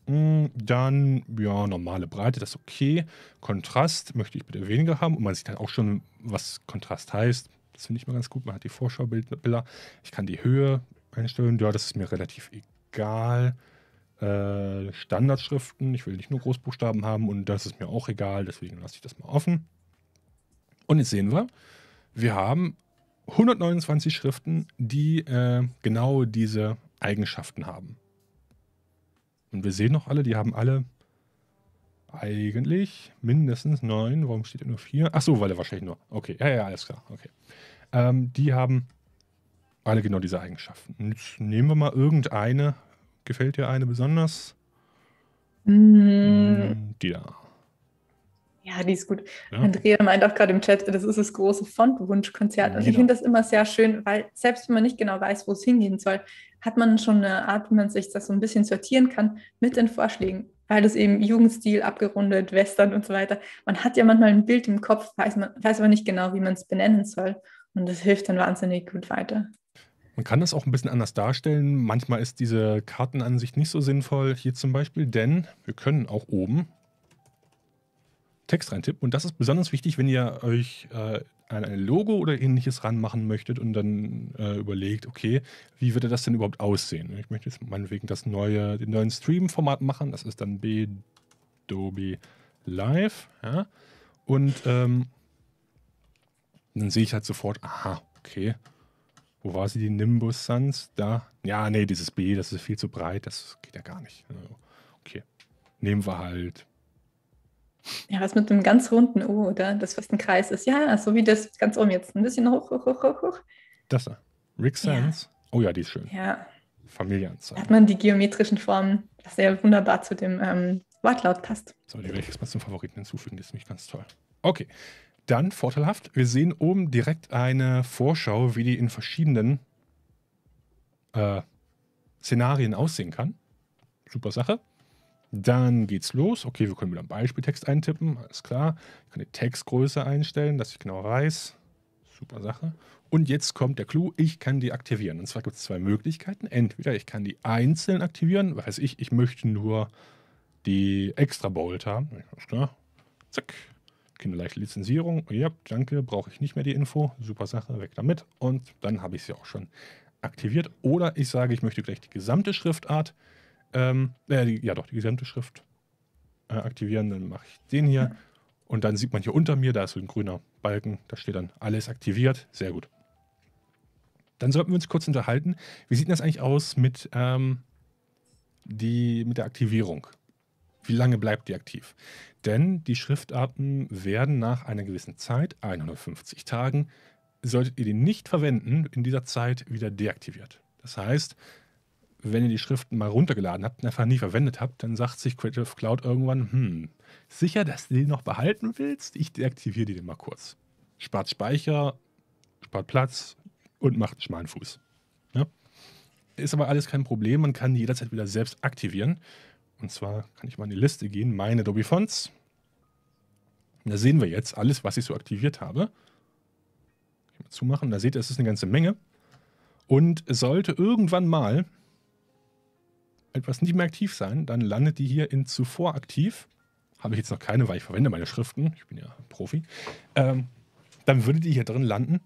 Mm, dann, ja, normale Breite, das ist okay. Kontrast möchte ich bitte weniger haben. Und man sieht dann auch schon, was Kontrast heißt. Das finde ich mal ganz gut. Man hat die Vorschaubilder. Ich kann die Höhe einstellen. Ja, das ist mir relativ egal. Äh, Standardschriften. Ich will nicht nur Großbuchstaben haben. Und das ist mir auch egal. Deswegen lasse ich das mal offen. Und jetzt sehen wir, wir haben 129 Schriften, die äh, genau diese Eigenschaften haben. Und wir sehen noch alle, die haben alle eigentlich mindestens neun. Warum steht da nur vier? Achso, weil er wahrscheinlich nur. Okay, ja, ja, alles klar. Okay. Ähm, die haben alle genau diese Eigenschaften. Jetzt nehmen wir mal irgendeine. Gefällt dir eine besonders? Mhm. Mm, die da. Ja, die ist gut. Ja. Andrea meint auch gerade im Chat, das ist das große Fontwunschkonzert. Also genau. Und ich finde das immer sehr schön, weil selbst wenn man nicht genau weiß, wo es hingehen soll, hat man schon eine Art, wie man sich das so ein bisschen sortieren kann mit den Vorschlägen. Weil das eben Jugendstil, abgerundet, Western und so weiter. Man hat ja manchmal ein Bild im Kopf, weiß, man, weiß aber nicht genau, wie man es benennen soll. Und das hilft dann wahnsinnig gut weiter. Man kann das auch ein bisschen anders darstellen. Manchmal ist diese Kartenansicht nicht so sinnvoll. Hier zum Beispiel, denn wir können auch oben Text reintippen. Und das ist besonders wichtig, wenn ihr euch äh, an ein Logo oder ähnliches ranmachen möchtet und dann äh, überlegt, okay, wie würde das denn überhaupt aussehen? Ich möchte jetzt meinetwegen das neue, den neuen Stream-Format machen. Das ist dann Adobe Live. Ja? Und ähm, dann sehe ich halt sofort, aha, okay. Wo war sie, die Nimbus Suns? Da. Ja, nee, dieses B, das ist viel zu breit, das geht ja gar nicht. Also, okay. Nehmen wir halt ja, was mit einem ganz runden U, oder? Das, was ein Kreis ist. Ja, so wie das ganz oben jetzt. Ein bisschen hoch, hoch, hoch, hoch, hoch. Das. da. Rick Sands. Ja. Oh ja, die ist schön. Ja. Familienanzeige. Hat man die geometrischen Formen, was sehr wunderbar zu dem ähm, Wortlaut passt. So, die werde ich jetzt mal zum Favoriten hinzufügen. Die ist nämlich ganz toll. Okay. Dann vorteilhaft. Wir sehen oben direkt eine Vorschau, wie die in verschiedenen äh, Szenarien aussehen kann. Super Sache. Dann geht's los. Okay, wir können wieder einen Beispieltext eintippen, alles klar. Ich kann die Textgröße einstellen, dass ich genau weiß. Super Sache. Und jetzt kommt der Clou, ich kann die aktivieren. Und zwar gibt es zwei Möglichkeiten. Entweder ich kann die einzeln aktivieren, weiß ich, ich möchte nur die extra Bolt haben. Alles klar. Zack. Kinderleichte Lizenzierung. Ja, danke, brauche ich nicht mehr die Info. Super Sache, weg damit. Und dann habe ich sie auch schon aktiviert. Oder ich sage, ich möchte gleich die gesamte Schriftart ähm, äh, die, ja, doch, die gesamte Schrift äh, aktivieren. Dann mache ich den hier. Und dann sieht man hier unter mir, da ist so ein grüner Balken, da steht dann alles aktiviert. Sehr gut. Dann sollten wir uns kurz unterhalten. Wie sieht das eigentlich aus mit, ähm, die, mit der Aktivierung? Wie lange bleibt die aktiv? Denn die Schriftarten werden nach einer gewissen Zeit, 150 Tagen, solltet ihr die nicht verwenden, in dieser Zeit wieder deaktiviert. Das heißt, wenn ihr die Schriften mal runtergeladen habt und einfach nie verwendet habt, dann sagt sich Creative Cloud irgendwann, hm, sicher, dass du die noch behalten willst? Ich deaktiviere die dann mal kurz. Spart Speicher, spart Platz und macht einen schmalen Fuß. Ja? Ist aber alles kein Problem, man kann die jederzeit wieder selbst aktivieren. Und zwar kann ich mal in die Liste gehen, meine Adobe Fonts. da sehen wir jetzt alles, was ich so aktiviert habe. Ich mal zumachen, da seht ihr, es ist eine ganze Menge. Und sollte irgendwann mal etwas nicht mehr aktiv sein, dann landet die hier in zuvor aktiv. Habe ich jetzt noch keine, weil ich verwende meine Schriften. Ich bin ja Profi. Ähm, dann würde die hier drin landen.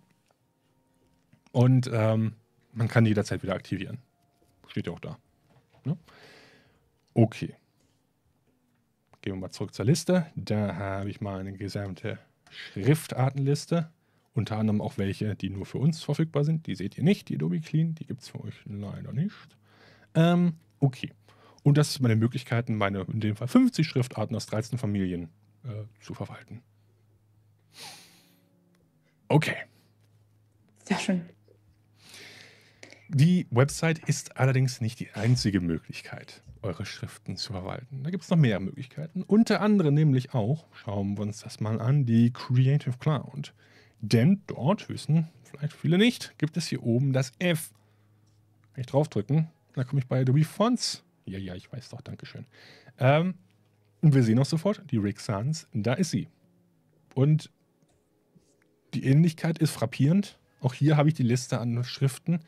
Und ähm, man kann die jederzeit wieder aktivieren. Steht ja auch da. Ne? Okay. Gehen wir mal zurück zur Liste. Da habe ich mal eine gesamte Schriftartenliste. Unter anderem auch welche, die nur für uns verfügbar sind. Die seht ihr nicht, die Adobe Clean. Die gibt es für euch leider nicht. Ähm, Okay. Und das ist meine Möglichkeiten, meine in dem Fall 50 Schriftarten aus 13 Familien äh, zu verwalten. Okay. Sehr schön. Die Website ist allerdings nicht die einzige Möglichkeit, eure Schriften zu verwalten. Da gibt es noch mehr Möglichkeiten. Unter anderem nämlich auch, schauen wir uns das mal an, die Creative Cloud. Denn dort wissen vielleicht viele nicht, gibt es hier oben das F. Kann ich draufdrücken da komme ich bei Adobe Fonts. Ja, ja, ich weiß doch, Dankeschön. Ähm, und wir sehen auch sofort die Rick Sans, da ist sie. Und die Ähnlichkeit ist frappierend. Auch hier habe ich die Liste an Schriften,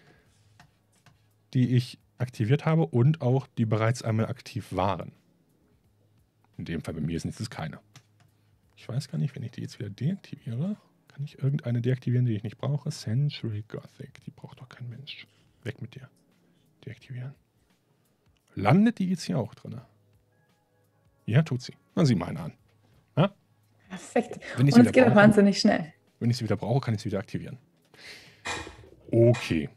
die ich aktiviert habe und auch die bereits einmal aktiv waren. In dem Fall bei mir sind es keine. Ich weiß gar nicht, wenn ich die jetzt wieder deaktiviere, kann ich irgendeine deaktivieren, die ich nicht brauche. Century Gothic, die braucht doch kein Mensch. Weg mit dir deaktivieren. Landet die jetzt hier auch drin? Ja, tut sie. Na, sieh meine an. Na? Perfekt. Und es geht auch wahnsinnig schnell. Wenn ich sie wieder brauche, kann ich sie wieder aktivieren. Okay.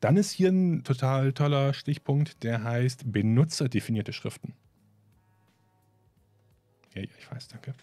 Dann ist hier ein total toller Stichpunkt, der heißt benutzerdefinierte Schriften. Ja, ja, ich weiß, danke.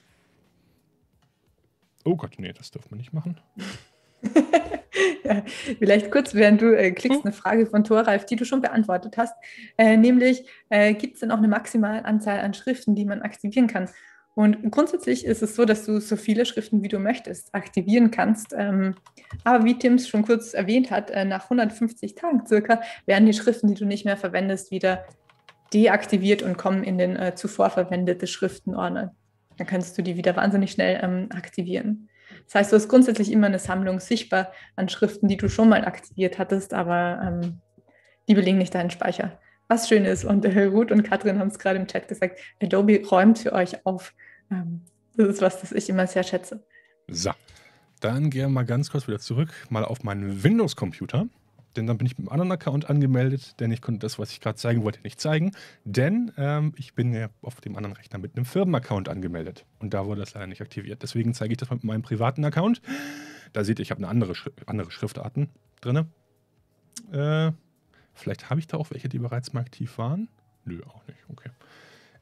Oh Gott, nee, das dürfen wir nicht machen. Ja, vielleicht kurz, während du äh, klickst, hm? eine Frage von Thoralf, die du schon beantwortet hast, äh, nämlich äh, gibt es denn auch eine maximale Anzahl an Schriften, die man aktivieren kann? Und grundsätzlich ist es so, dass du so viele Schriften, wie du möchtest, aktivieren kannst. Ähm, aber wie Tims schon kurz erwähnt hat, äh, nach 150 Tagen circa werden die Schriften, die du nicht mehr verwendest, wieder deaktiviert und kommen in den äh, zuvor verwendete Schriftenordner. Dann kannst du die wieder wahnsinnig schnell ähm, aktivieren. Das heißt, du hast grundsätzlich immer eine Sammlung sichtbar an Schriften, die du schon mal aktiviert hattest, aber ähm, die belegen nicht deinen Speicher. Was schön ist, und äh, Ruth und Katrin haben es gerade im Chat gesagt, Adobe räumt für euch auf. Ähm, das ist was, das ich immer sehr schätze. So, dann gehen wir mal ganz kurz wieder zurück, mal auf meinen Windows-Computer denn dann bin ich mit einem anderen Account angemeldet, denn ich konnte das, was ich gerade zeigen wollte, nicht zeigen. Denn ähm, ich bin ja auf dem anderen Rechner mit einem Firmenaccount angemeldet. Und da wurde das leider nicht aktiviert. Deswegen zeige ich das mit meinem privaten Account. Da seht ihr, ich habe eine andere, andere Schriftarten drin. Äh, vielleicht habe ich da auch welche, die bereits mal aktiv waren. Nö, auch nicht. Okay.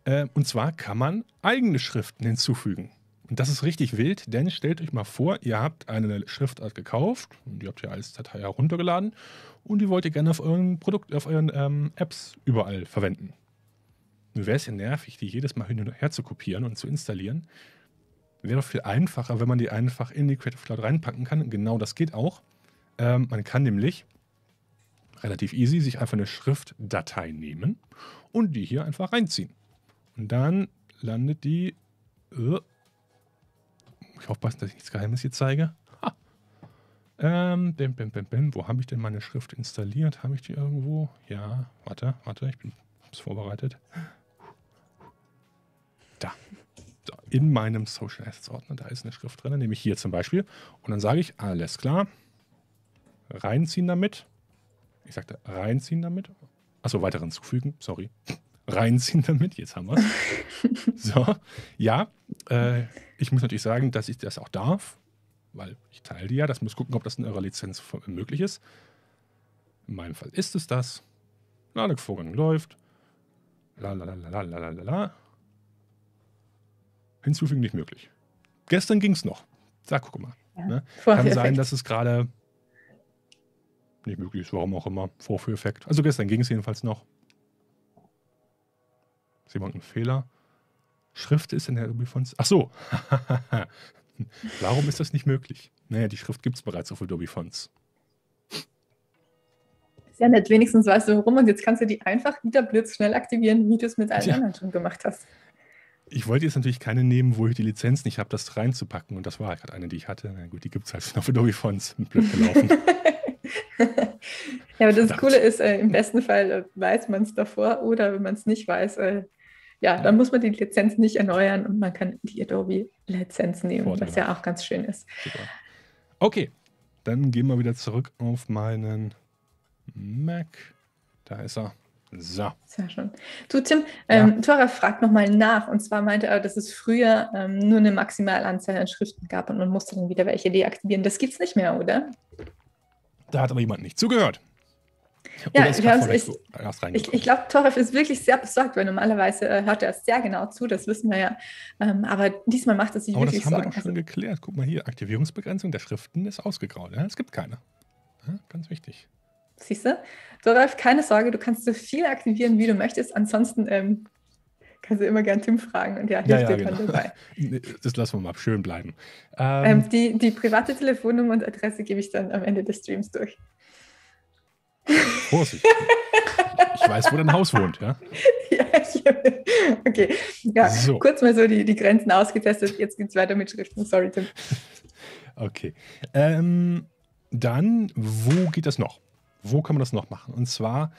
Äh, und zwar kann man eigene Schriften hinzufügen. Und das ist richtig wild, denn stellt euch mal vor, ihr habt eine Schriftart gekauft, und die habt ihr als Datei heruntergeladen und die wollt ihr gerne auf euren Produkt, auf euren ähm, Apps überall verwenden. Nur wäre es ja nervig, die jedes Mal hin und her zu kopieren und zu installieren. Wäre doch viel einfacher, wenn man die einfach in die Creative Cloud reinpacken kann. Genau das geht auch. Ähm, man kann nämlich relativ easy sich einfach eine Schriftdatei nehmen und die hier einfach reinziehen. Und dann landet die äh, muss ich aufpassen, dass ich nichts Geheimes hier zeige. Ha. Ähm, bim, bim, bim, bim. Wo habe ich denn meine Schrift installiert? Habe ich die irgendwo? Ja, warte, warte, ich bin vorbereitet. Da. So, in meinem Social Assets Ordner, da ist eine Schrift drin, nehme ich hier zum Beispiel. Und dann sage ich, alles klar, reinziehen damit. Ich sagte, reinziehen damit. Achso, weiter hinzufügen, sorry. Reinziehen damit, jetzt haben wir es. so, ja, äh, ich muss natürlich sagen, dass ich das auch darf, weil ich teile die ja. Das muss gucken, ob das in eurer Lizenz möglich ist. In meinem Fall ist es das. Ladevorgang läuft. La la la la la la la. Hinzufügen nicht möglich. Gestern ging es noch. Sag, guck mal. Ja. Ne? Kann sein, dass es gerade nicht möglich ist, warum auch immer. Vorführeffekt. Also gestern ging es jedenfalls noch. Ist jemand ein Fehler? Schrift ist in der adobe Fonts. Ach so. Warum ist das nicht möglich? Naja, die Schrift gibt es bereits auf Adobe Fonts. Sehr nett, wenigstens weißt du warum und jetzt kannst du die einfach wieder blitzschnell aktivieren, wie du es mit allen ja. anderen schon gemacht hast. Ich wollte jetzt natürlich keine nehmen, wo ich die Lizenz nicht habe, das reinzupacken und das war gerade eine, die ich hatte. Na gut, die gibt es halt schon auf Adobe Fonts. Blöd gelaufen. ja, aber das Verdammt. Coole ist, äh, im besten Fall äh, weiß man es davor oder wenn man es nicht weiß, äh, ja, dann muss man die Lizenz nicht erneuern und man kann die Adobe-Lizenz nehmen, Vorteil. was ja auch ganz schön ist. Super. Okay, dann gehen wir wieder zurück auf meinen Mac. Da ist er. So. Sehr schön. Du, Tim, ähm, ja. Tora fragt nochmal nach. Und zwar meinte er, dass es früher ähm, nur eine Maximalanzahl an Schriften gab und man musste dann wieder welche deaktivieren. Das gibt es nicht mehr, oder? Da hat aber jemand nicht zugehört. Ja, ja ich, ich, ich glaube, Toref ist wirklich sehr besorgt, weil normalerweise äh, hört er sehr genau zu, das wissen wir ja. Ähm, aber diesmal macht es sich aber wirklich Sorgen. das haben Sorgen. wir doch schon also geklärt. Guck mal hier, Aktivierungsbegrenzung der Schriften ist ausgegraut. Ja? Es gibt keine. Ja, ganz wichtig. Siehst du? Dorf, keine Sorge, du kannst so viel aktivieren, wie du möchtest. Ansonsten ähm, kannst du immer gern Tim fragen und ja, hilft ja, ja, dir genau. dabei. Das lassen wir mal schön bleiben. Ähm, ähm, die, die private Telefonnummer und Adresse gebe ich dann am Ende des Streams durch. Vorsicht. ich weiß, wo dein Haus wohnt, ja? ja ich, okay. Ja, so. kurz mal so die, die Grenzen ausgetestet. Jetzt geht es weiter mit Schriften. Sorry, Tim. Okay. Ähm, dann, wo geht das noch? Wo kann man das noch machen? Und zwar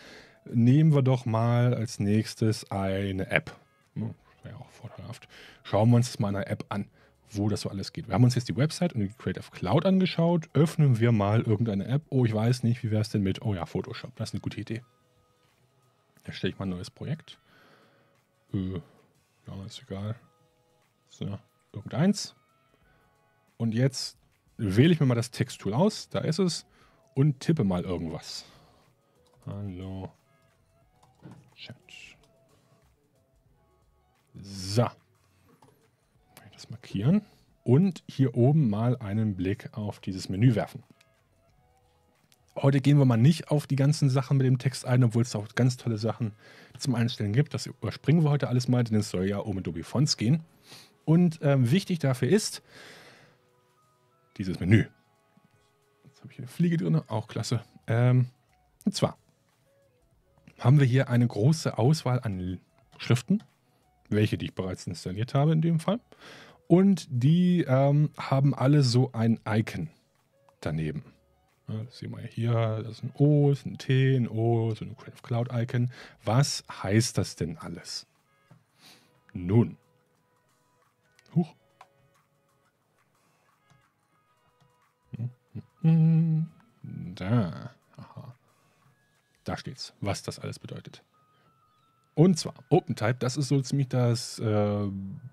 nehmen wir doch mal als nächstes eine App. Hm, Wäre ja auch vorteilhaft. Schauen wir uns das mal eine App an wo das so alles geht. Wir haben uns jetzt die Website und die Creative Cloud angeschaut. Öffnen wir mal irgendeine App. Oh, ich weiß nicht, wie wäre es denn mit, oh ja, Photoshop. Das ist eine gute Idee. Erstelle ich mal ein neues Projekt. Äh, ja, ist egal. So, irgendeins. Und jetzt wähle ich mir mal das Texttool aus. Da ist es. Und tippe mal irgendwas. Hallo. Chat. So markieren und hier oben mal einen Blick auf dieses Menü werfen. Heute gehen wir mal nicht auf die ganzen Sachen mit dem Text ein, obwohl es auch ganz tolle Sachen zum Einstellen gibt. Das überspringen wir heute alles mal, denn es soll ja um Adobe Fonts gehen. Und ähm, wichtig dafür ist dieses Menü. Jetzt habe ich eine Fliege drin, auch klasse. Ähm, und zwar haben wir hier eine große Auswahl an Schriften, welche die ich bereits installiert habe in dem Fall. Und die ähm, haben alle so ein Icon daneben. Ja, das sehen wir hier, das ist ein O, das ist ein T, ein O, so ein Creative Cloud Icon. Was heißt das denn alles? Nun. Huch. Da. Aha. Da steht's, was das alles bedeutet. Und zwar OpenType, das ist so ziemlich das äh,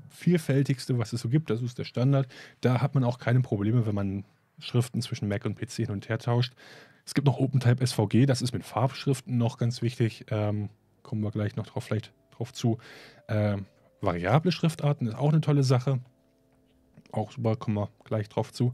vielfältigste, was es so gibt. Das ist der Standard. Da hat man auch keine Probleme, wenn man Schriften zwischen Mac und PC hin und her tauscht. Es gibt noch OpenType SVG, das ist mit Farbschriften noch ganz wichtig. Ähm, kommen wir gleich noch drauf, vielleicht drauf zu. Ähm, variable Schriftarten ist auch eine tolle Sache. Auch super, kommen wir gleich drauf zu.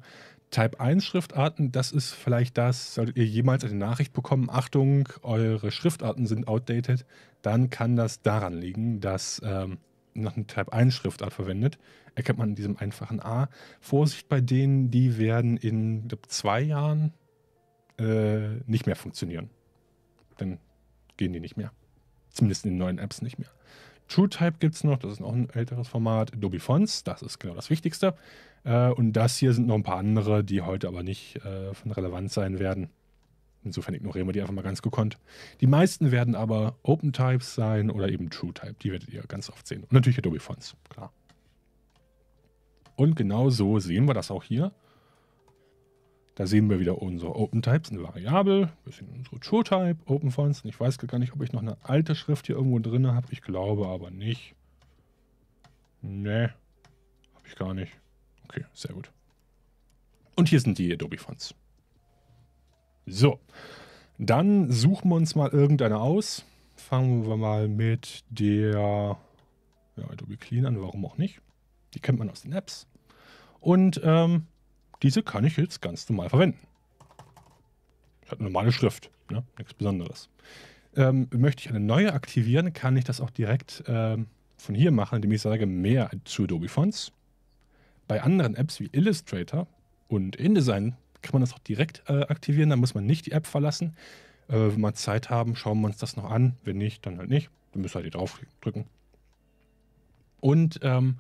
Type-1-Schriftarten, das ist vielleicht das, solltet ihr jemals eine Nachricht bekommen, Achtung, eure Schriftarten sind outdated, dann kann das daran liegen, dass ähm, noch eine Type-1-Schriftart verwendet. Erkennt man in diesem einfachen A. Vorsicht bei denen, die werden in zwei Jahren äh, nicht mehr funktionieren. Dann gehen die nicht mehr. Zumindest in den neuen Apps nicht mehr. TrueType gibt es noch, das ist noch ein älteres Format. Adobe Fonts, das ist genau das Wichtigste. Äh, und das hier sind noch ein paar andere, die heute aber nicht äh, von Relevanz sein werden. Insofern ignorieren wir die einfach mal ganz gekonnt. Die meisten werden aber OpenTypes sein oder eben TrueType. Die werdet ihr ganz oft sehen. Und natürlich Adobe Fonts, klar. Und genau so sehen wir das auch hier. Da sehen wir wieder unsere OpenTypes, eine Variable, wir sehen unsere TrueType, OpenFonts. Ich weiß gar nicht, ob ich noch eine alte Schrift hier irgendwo drin habe. Ich glaube aber nicht. Nee, habe ich gar nicht. Okay, sehr gut. Und hier sind die Adobe-Fonts. So, dann suchen wir uns mal irgendeine aus. Fangen wir mal mit der ja, Adobe Clean an, warum auch nicht. Die kennt man aus den Apps. Und ähm, diese kann ich jetzt ganz normal verwenden. Ich habe eine normale Schrift, ne? nichts Besonderes. Ähm, möchte ich eine neue aktivieren, kann ich das auch direkt ähm, von hier machen, indem ich sage, mehr zu Adobe Fonts. Bei anderen Apps wie Illustrator und InDesign kann man das auch direkt äh, aktivieren. Da muss man nicht die App verlassen. Äh, wenn wir Zeit haben, schauen wir uns das noch an. Wenn nicht, dann halt nicht. Dann müsst halt hier drauf drücken. Und ähm,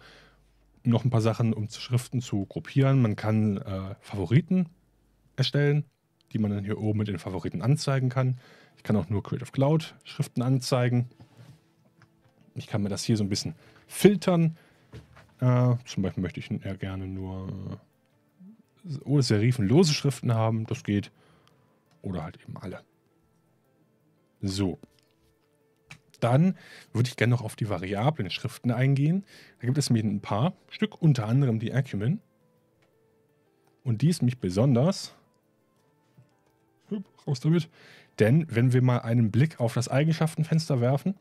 noch ein paar Sachen, um Schriften zu gruppieren. Man kann äh, Favoriten erstellen, die man dann hier oben mit den Favoriten anzeigen kann. Ich kann auch nur Creative Cloud Schriften anzeigen. Ich kann mir das hier so ein bisschen filtern. Äh, zum Beispiel möchte ich ja gerne nur äh, ohne Serifen Schriften haben. Das geht. Oder halt eben alle. So. Dann würde ich gerne noch auf die variablen Schriften eingehen. Da gibt es mir ein paar Stück, unter anderem die Acumen. Und die ist mich besonders. Raus damit. Denn wenn wir mal einen Blick auf das Eigenschaftenfenster werfen,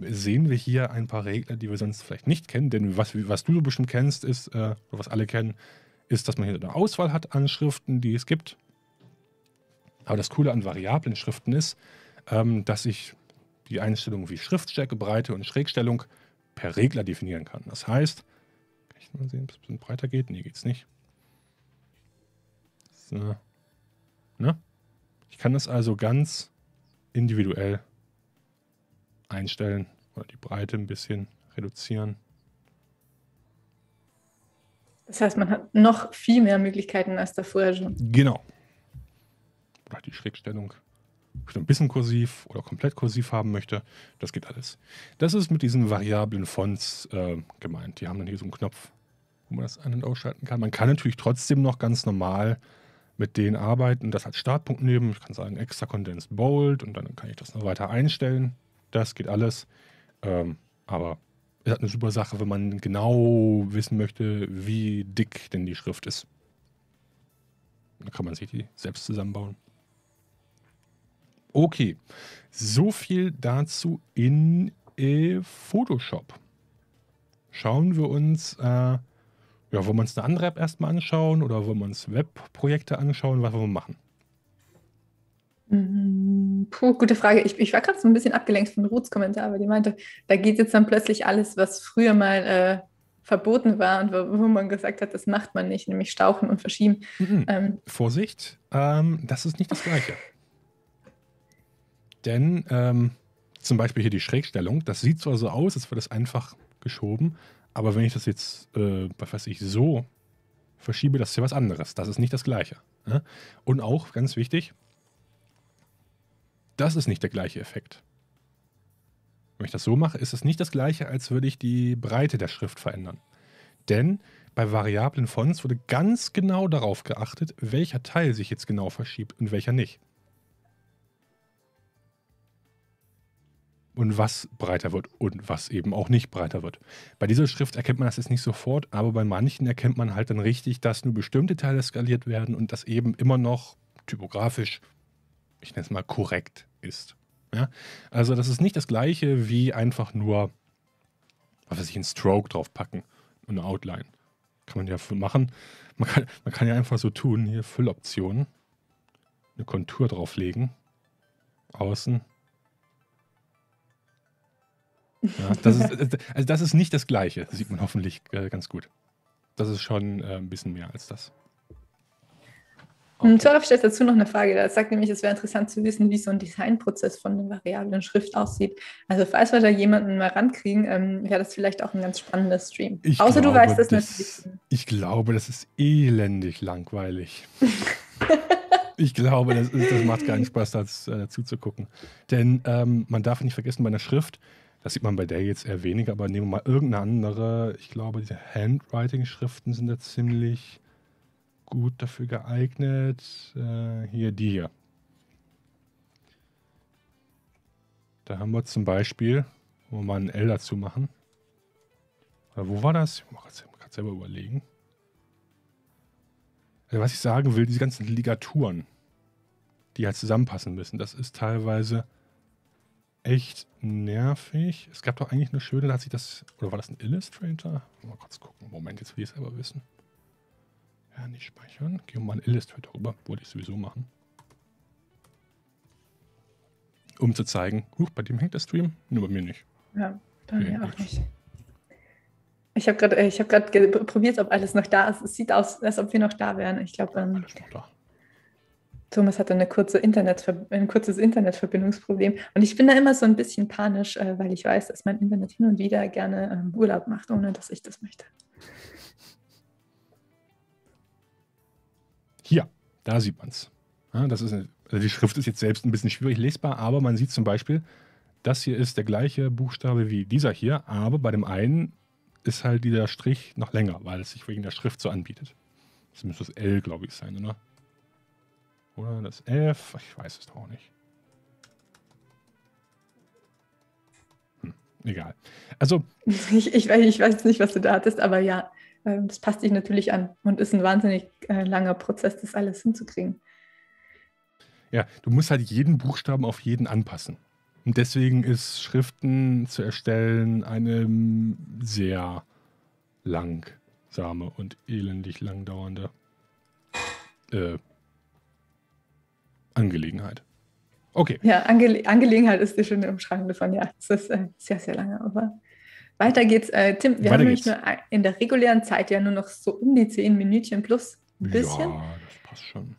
sehen wir hier ein paar Regler, die wir sonst vielleicht nicht kennen. Denn was, was du bestimmt kennst, ist, äh, was alle kennen, ist, dass man hier eine Auswahl hat an Schriften, die es gibt. Aber das Coole an variablen Schriften ist, ähm, dass ich die Einstellungen wie Schriftstärke, Breite und Schrägstellung per Regler definieren kann. Das heißt, kann ich mal sehen, ob es ein bisschen breiter geht? Nee, geht's nicht. So. Ne? Ich kann das also ganz individuell einstellen oder die Breite ein bisschen reduzieren. Das heißt, man hat noch viel mehr Möglichkeiten als davor schon. Genau. Oder die Schrägstellung. ein bisschen kursiv oder komplett kursiv haben möchte, das geht alles. Das ist mit diesen variablen Fonts äh, gemeint. Die haben dann hier so einen Knopf, wo man das ein- und ausschalten kann. Man kann natürlich trotzdem noch ganz normal mit denen arbeiten, das als Startpunkt nehmen. Ich kann sagen, extra condensed bold und dann kann ich das noch weiter einstellen das geht alles. Ähm, aber es hat eine super Sache, wenn man genau wissen möchte, wie dick denn die Schrift ist. Da kann man sich die selbst zusammenbauen. Okay, so viel dazu in äh, Photoshop. Schauen wir uns, äh, ja, wollen wir uns eine andere App erstmal anschauen oder wollen wir uns Webprojekte anschauen? Was wollen wir machen? Mhm. Puh, gute Frage. Ich, ich war gerade so ein bisschen abgelenkt von Ruths Kommentar, weil die meinte, da geht jetzt dann plötzlich alles, was früher mal äh, verboten war und wo, wo, man gesagt hat, das macht man nicht, nämlich Stauchen und Verschieben. Mhm. Ähm, Vorsicht, ähm, das ist nicht das Gleiche. Denn ähm, zum Beispiel hier die Schrägstellung, das sieht zwar so aus, als wäre das einfach geschoben, aber wenn ich das jetzt, äh, was weiß ich, so verschiebe, das ist ja was anderes. Das ist nicht das Gleiche. Ne? Und auch, ganz wichtig, das ist nicht der gleiche Effekt. Wenn ich das so mache, ist es nicht das gleiche, als würde ich die Breite der Schrift verändern. Denn bei variablen Fonts wurde ganz genau darauf geachtet, welcher Teil sich jetzt genau verschiebt und welcher nicht. Und was breiter wird und was eben auch nicht breiter wird. Bei dieser Schrift erkennt man das jetzt nicht sofort, aber bei manchen erkennt man halt dann richtig, dass nur bestimmte Teile skaliert werden und dass eben immer noch typografisch ich nenne es mal, korrekt ist. Ja? Also das ist nicht das gleiche wie einfach nur, was weiß ich, einen Stroke draufpacken und eine Outline. Kann man ja machen. Man kann, man kann ja einfach so tun, hier Fülloptionen, eine Kontur drauflegen, außen. Ja, das ist, äh, also das ist nicht das gleiche, das sieht man hoffentlich äh, ganz gut. Das ist schon äh, ein bisschen mehr als das. Hm, okay. Und zwar habe dazu noch eine Frage. Er sagt nämlich, es wäre interessant zu wissen, wie so ein Designprozess von einer variablen Schrift aussieht. Also falls wir da jemanden mal rankriegen, ähm, wäre das vielleicht auch ein ganz spannender Stream. Ich Außer glaube, du weißt das, das natürlich. Ich glaube, das ist elendig langweilig. ich glaube, das, ist, das, macht keinen Spaß, dazu zu äh, gucken. Denn ähm, man darf nicht vergessen, bei einer Schrift, das sieht man bei der jetzt eher weniger, aber nehmen wir mal irgendeine andere, ich glaube, diese Handwriting-Schriften sind da ziemlich gut dafür geeignet. Äh, hier, die hier. Da haben wir zum Beispiel, wo wir mal ein L dazu machen. Oder wo war das? Ich muss gerade selber überlegen. Also was ich sagen will, diese ganzen Ligaturen, die halt zusammenpassen müssen, das ist teilweise echt nervig. Es gab doch eigentlich eine schöne, da hat sich das, oder war das ein Illustrator? Mal kurz gucken. Moment, jetzt will ich es selber wissen. Ja, nicht speichern. Gehen wir mal ein Illustrator rüber. Wollte ich sowieso machen. Um zu zeigen, huch, bei dem hängt der Stream, nur bei mir nicht. Ja, bei mir auch nicht. Ich habe gerade hab, probiert, ob alles noch da ist. Es sieht aus, als ob wir noch da wären. Ich glaube, ähm, Thomas hatte eine kurze Internet, ein kurzes Internetverbindungsproblem. Und ich bin da immer so ein bisschen panisch, äh, weil ich weiß, dass mein Internet hin und wieder gerne ähm, Urlaub macht, ohne dass ich das möchte. Hier, da sieht man es. Ja, also die Schrift ist jetzt selbst ein bisschen schwierig lesbar, aber man sieht zum Beispiel, das hier ist der gleiche Buchstabe wie dieser hier, aber bei dem einen ist halt dieser Strich noch länger, weil es sich wegen der Schrift so anbietet. Das müsste das L, glaube ich, sein, oder? Oder das F? Ich weiß es doch auch nicht. Hm, egal. Also. Ich, ich, ich weiß nicht, was du da hattest, aber ja, das passt sich natürlich an und ist ein wahnsinnig äh, langer Prozess, das alles hinzukriegen. Ja, du musst halt jeden Buchstaben auf jeden anpassen. Und deswegen ist Schriften zu erstellen eine sehr langsame und elendig langdauernde äh, Angelegenheit. Okay. Ja, Ange Angelegenheit ist die schöne Umschreibung davon, ja. Es ist äh, sehr, sehr lange, aber weiter geht's, äh, Tim. Wir Weiter haben nämlich nur in der regulären Zeit ja nur noch so um die zehn Minütchen plus ein bisschen. Ja, das passt schon.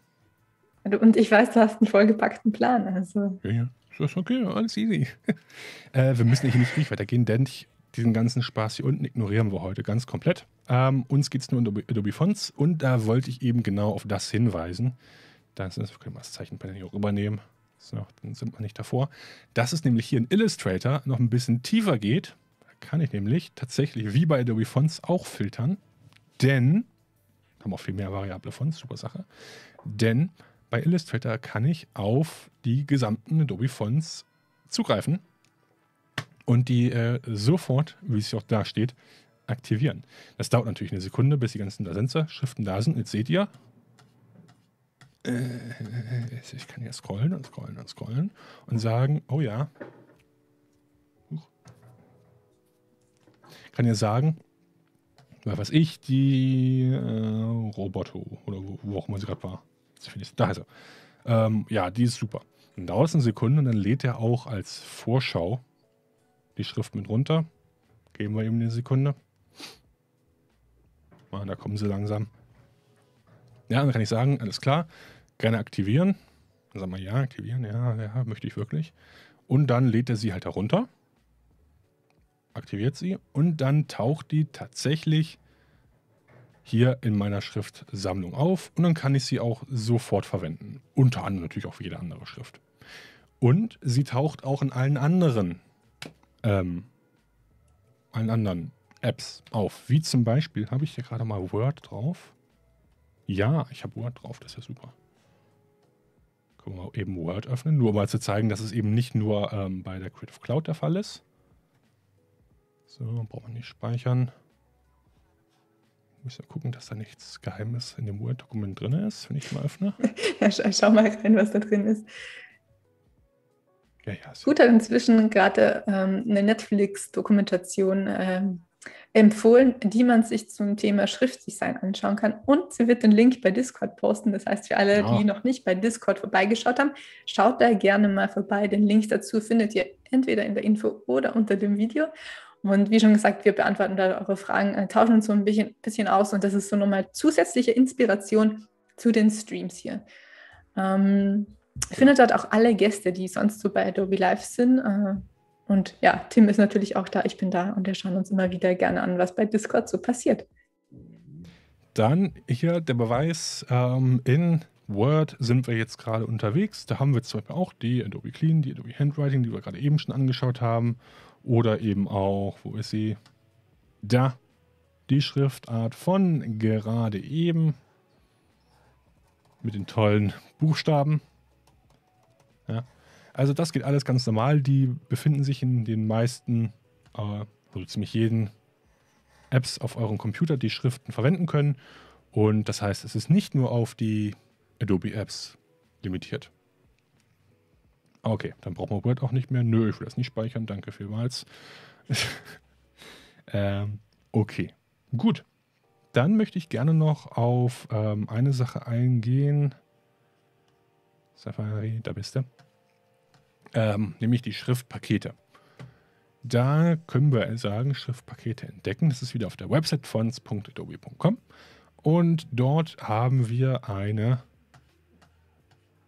Also, und ich weiß, du hast einen vollgepackten Plan. Also. Ja, ja. Das ist okay, alles easy. äh, wir müssen hier nicht wirklich weitergehen, denn ich, diesen ganzen Spaß hier unten ignorieren wir heute ganz komplett. Ähm, uns geht es nur um Adobe, Adobe Fonts und da wollte ich eben genau auf das hinweisen. Das ist, können wir das Zeichenpanel hier rübernehmen. So, dann sind wir nicht davor. Dass es nämlich hier in Illustrator noch ein bisschen tiefer geht kann ich nämlich tatsächlich wie bei Adobe Fonts auch filtern, denn haben auch viel mehr variable Fonts, super Sache. Denn bei Illustrator kann ich auf die gesamten Adobe Fonts zugreifen und die äh, sofort, wie es auch da steht, aktivieren. Das dauert natürlich eine Sekunde, bis die ganzen Lasenzer-Schriften da sind. Jetzt seht ihr, äh, ich kann hier scrollen und scrollen und scrollen und sagen, oh ja, kann ja sagen, was weiß ich, die äh, Roboto oder wo, wo, auch immer sie gerade war. Da ist er. Ähm, ja, die ist super. Dann dauert es eine Sekunde und dann lädt er auch als Vorschau die Schrift mit runter. Geben wir ihm eine Sekunde. Ah, da kommen sie langsam. Ja, dann kann ich sagen, alles klar, gerne aktivieren. Dann sagen wir ja, aktivieren, ja, ja, möchte ich wirklich. Und dann lädt er sie halt herunter aktiviert sie und dann taucht die tatsächlich hier in meiner Schriftsammlung auf und dann kann ich sie auch sofort verwenden. Unter anderem natürlich auch für jede andere Schrift. Und sie taucht auch in allen anderen, ähm, allen anderen Apps auf. Wie zum Beispiel, habe ich hier gerade mal Word drauf? Ja, ich habe Word drauf, das ist ja super. Können wir eben Word öffnen, nur um mal zu zeigen, dass es eben nicht nur ähm, bei der Creative Cloud der Fall ist. So, braucht man nicht speichern. Muss ja gucken, dass da nichts Geheimes in dem Word-Dokument drin ist, wenn ich mal öffne. ja, schau, schau mal rein, was da drin ist. Ja, ja, Gut hat inzwischen gerade ähm, eine Netflix-Dokumentation ähm, empfohlen, die man sich zum Thema Schriftdesign anschauen kann. Und sie wird den Link bei Discord posten. Das heißt, für alle, ja. die noch nicht bei Discord vorbeigeschaut haben, schaut da gerne mal vorbei. Den Link dazu findet ihr entweder in der Info oder unter dem Video. Und wie schon gesagt, wir beantworten da eure Fragen, äh, tauschen uns so ein bisschen, bisschen aus und das ist so nochmal zusätzliche Inspiration zu den Streams hier. Ähm, findet dort auch alle Gäste, die sonst so bei Adobe Live sind. Äh, und ja, Tim ist natürlich auch da, ich bin da und wir schauen uns immer wieder gerne an, was bei Discord so passiert. Dann hier der Beweis ähm, in Word sind wir jetzt gerade unterwegs. Da haben wir zum Beispiel auch die Adobe Clean, die Adobe Handwriting, die wir gerade eben schon angeschaut haben oder eben auch, wo ist sie? Da. Die Schriftart von gerade eben. Mit den tollen Buchstaben. Ja. Also das geht alles ganz normal. Die befinden sich in den meisten, äh, so also ziemlich jeden Apps auf eurem Computer, die Schriften verwenden können. Und das heißt, es ist nicht nur auf die Adobe Apps limitiert. Okay, dann braucht man Word auch nicht mehr. Nö, ich will das nicht speichern. Danke vielmals. ähm, okay, gut. Dann möchte ich gerne noch auf ähm, eine Sache eingehen. Safari, da bist du. Ähm, nämlich die Schriftpakete. Da können wir sagen, Schriftpakete entdecken. Das ist wieder auf der Website fonts.adobe.com. Und dort haben wir eine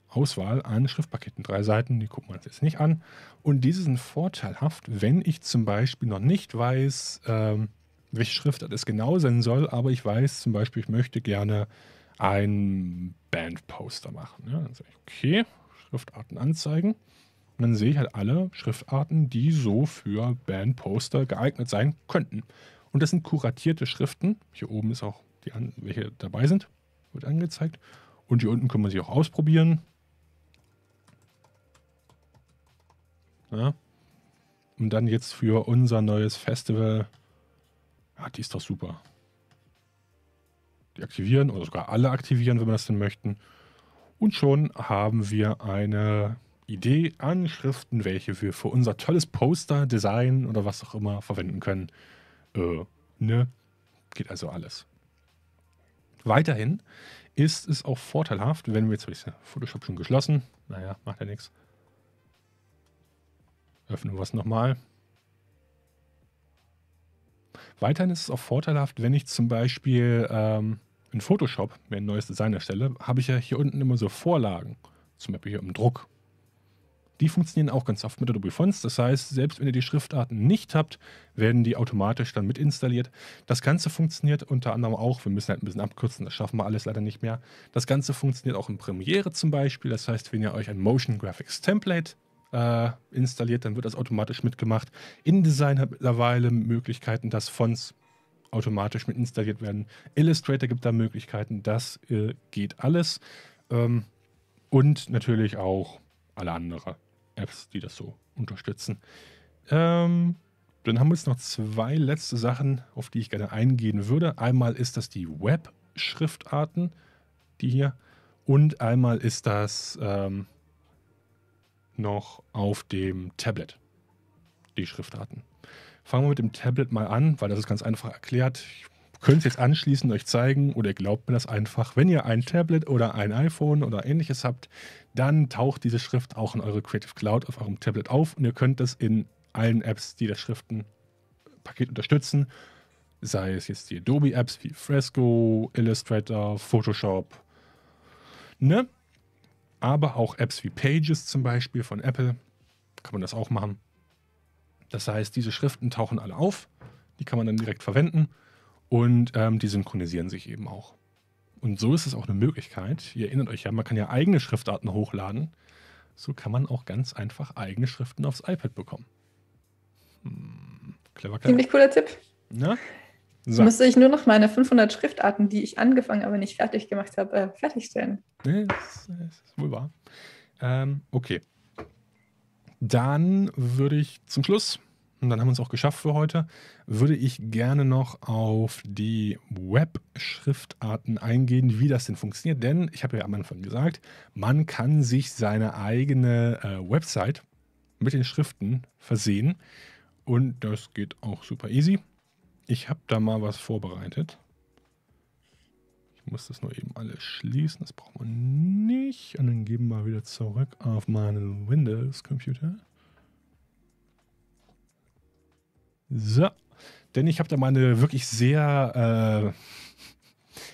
Auswahl an Schriftpaketen. Drei Seiten, die gucken wir uns jetzt nicht an. Und diese sind vorteilhaft, wenn ich zum Beispiel noch nicht weiß, ähm, welche Schriftart es genau sein soll, aber ich weiß zum Beispiel, ich möchte gerne ein Bandposter machen. Ja, ne? dann sage ich, okay, Schriftarten anzeigen. Und dann sehe ich halt alle Schriftarten, die so für Bandposter geeignet sein könnten. Und das sind kuratierte Schriften. Hier oben ist auch die, welche dabei sind, wird angezeigt. Und hier unten können wir sie auch ausprobieren. Ne? Und dann jetzt für unser neues Festival. Ja, die ist doch super. Die aktivieren oder sogar alle aktivieren, wenn wir das denn möchten. Und schon haben wir eine Idee an Schriften, welche wir für unser tolles Poster, Design oder was auch immer verwenden können. Äh, ne? Geht also alles. Weiterhin ist es auch vorteilhaft, wenn wir jetzt, Photoshop schon geschlossen, naja, macht ja nichts, Öffnen wir es nochmal. Weiterhin ist es auch vorteilhaft, wenn ich zum Beispiel ähm, in Photoshop mir ein neues Design erstelle, habe ich ja hier unten immer so Vorlagen, zum Beispiel hier im Druck. Die funktionieren auch ganz oft mit Adobe Fonts. Das heißt, selbst wenn ihr die Schriftarten nicht habt, werden die automatisch dann mit installiert. Das Ganze funktioniert unter anderem auch, wir müssen halt ein bisschen abkürzen, das schaffen wir alles leider nicht mehr. Das Ganze funktioniert auch in Premiere zum Beispiel. Das heißt, wenn ihr euch ein Motion Graphics Template äh, installiert, dann wird das automatisch mitgemacht. InDesign hat mittlerweile Möglichkeiten, dass Fonts automatisch mit installiert werden. Illustrator gibt da Möglichkeiten, das äh, geht alles. Ähm, und natürlich auch alle anderen Apps, die das so unterstützen. Ähm, dann haben wir jetzt noch zwei letzte Sachen, auf die ich gerne eingehen würde. Einmal ist das die Web-Schriftarten, die hier, und einmal ist das ähm, noch auf dem Tablet, die Schriftarten. Fangen wir mit dem Tablet mal an, weil das ist ganz einfach erklärt. Ich könnte es jetzt anschließend euch zeigen oder ihr glaubt mir das einfach. Wenn ihr ein Tablet oder ein iPhone oder ähnliches habt, dann taucht diese Schrift auch in eure Creative Cloud auf eurem Tablet auf und ihr könnt das in allen Apps, die das Schriftenpaket unterstützen, sei es jetzt die Adobe-Apps wie Fresco, Illustrator, Photoshop, ne? aber auch Apps wie Pages zum Beispiel von Apple. Kann man das auch machen. Das heißt, diese Schriften tauchen alle auf, die kann man dann direkt verwenden und ähm, die synchronisieren sich eben auch. Und so ist es auch eine Möglichkeit. Ihr erinnert euch ja, man kann ja eigene Schriftarten hochladen. So kann man auch ganz einfach eigene Schriften aufs iPad bekommen. Hm, clever, clever. Ziemlich cooler Tipp. Na? So. Müsste ich nur noch meine 500 Schriftarten, die ich angefangen, aber nicht fertig gemacht habe, äh, fertigstellen. Nee, das, äh, das ist wohl wahr. Ähm, okay. Dann würde ich zum Schluss, und dann haben wir es auch geschafft für heute, würde ich gerne noch auf die Web-Schriftarten eingehen, wie das denn funktioniert. Denn ich habe ja am Anfang gesagt, man kann sich seine eigene äh, Website mit den Schriften versehen. Und das geht auch super easy. Ich habe da mal was vorbereitet. Ich muss das nur eben alles schließen. Das braucht man nicht. Und dann gehen wir wieder zurück auf meinen Windows-Computer. So. Denn ich habe da meine wirklich sehr,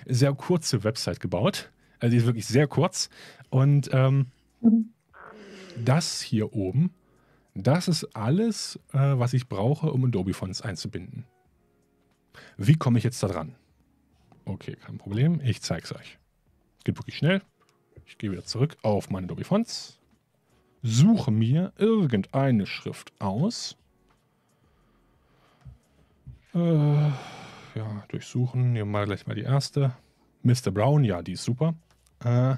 äh, sehr kurze Website gebaut. Also die ist wirklich sehr kurz. Und ähm, das hier oben, das ist alles, äh, was ich brauche, um Adobe-Fonts einzubinden. Wie komme ich jetzt da dran? Okay, kein Problem. Ich zeige es euch. geht wirklich schnell. Ich gehe wieder zurück auf meine Adobe Fonts. Suche mir irgendeine Schrift aus. Äh, ja, durchsuchen. Nehmen wir gleich mal die erste. Mr. Brown, ja, die ist super. Äh,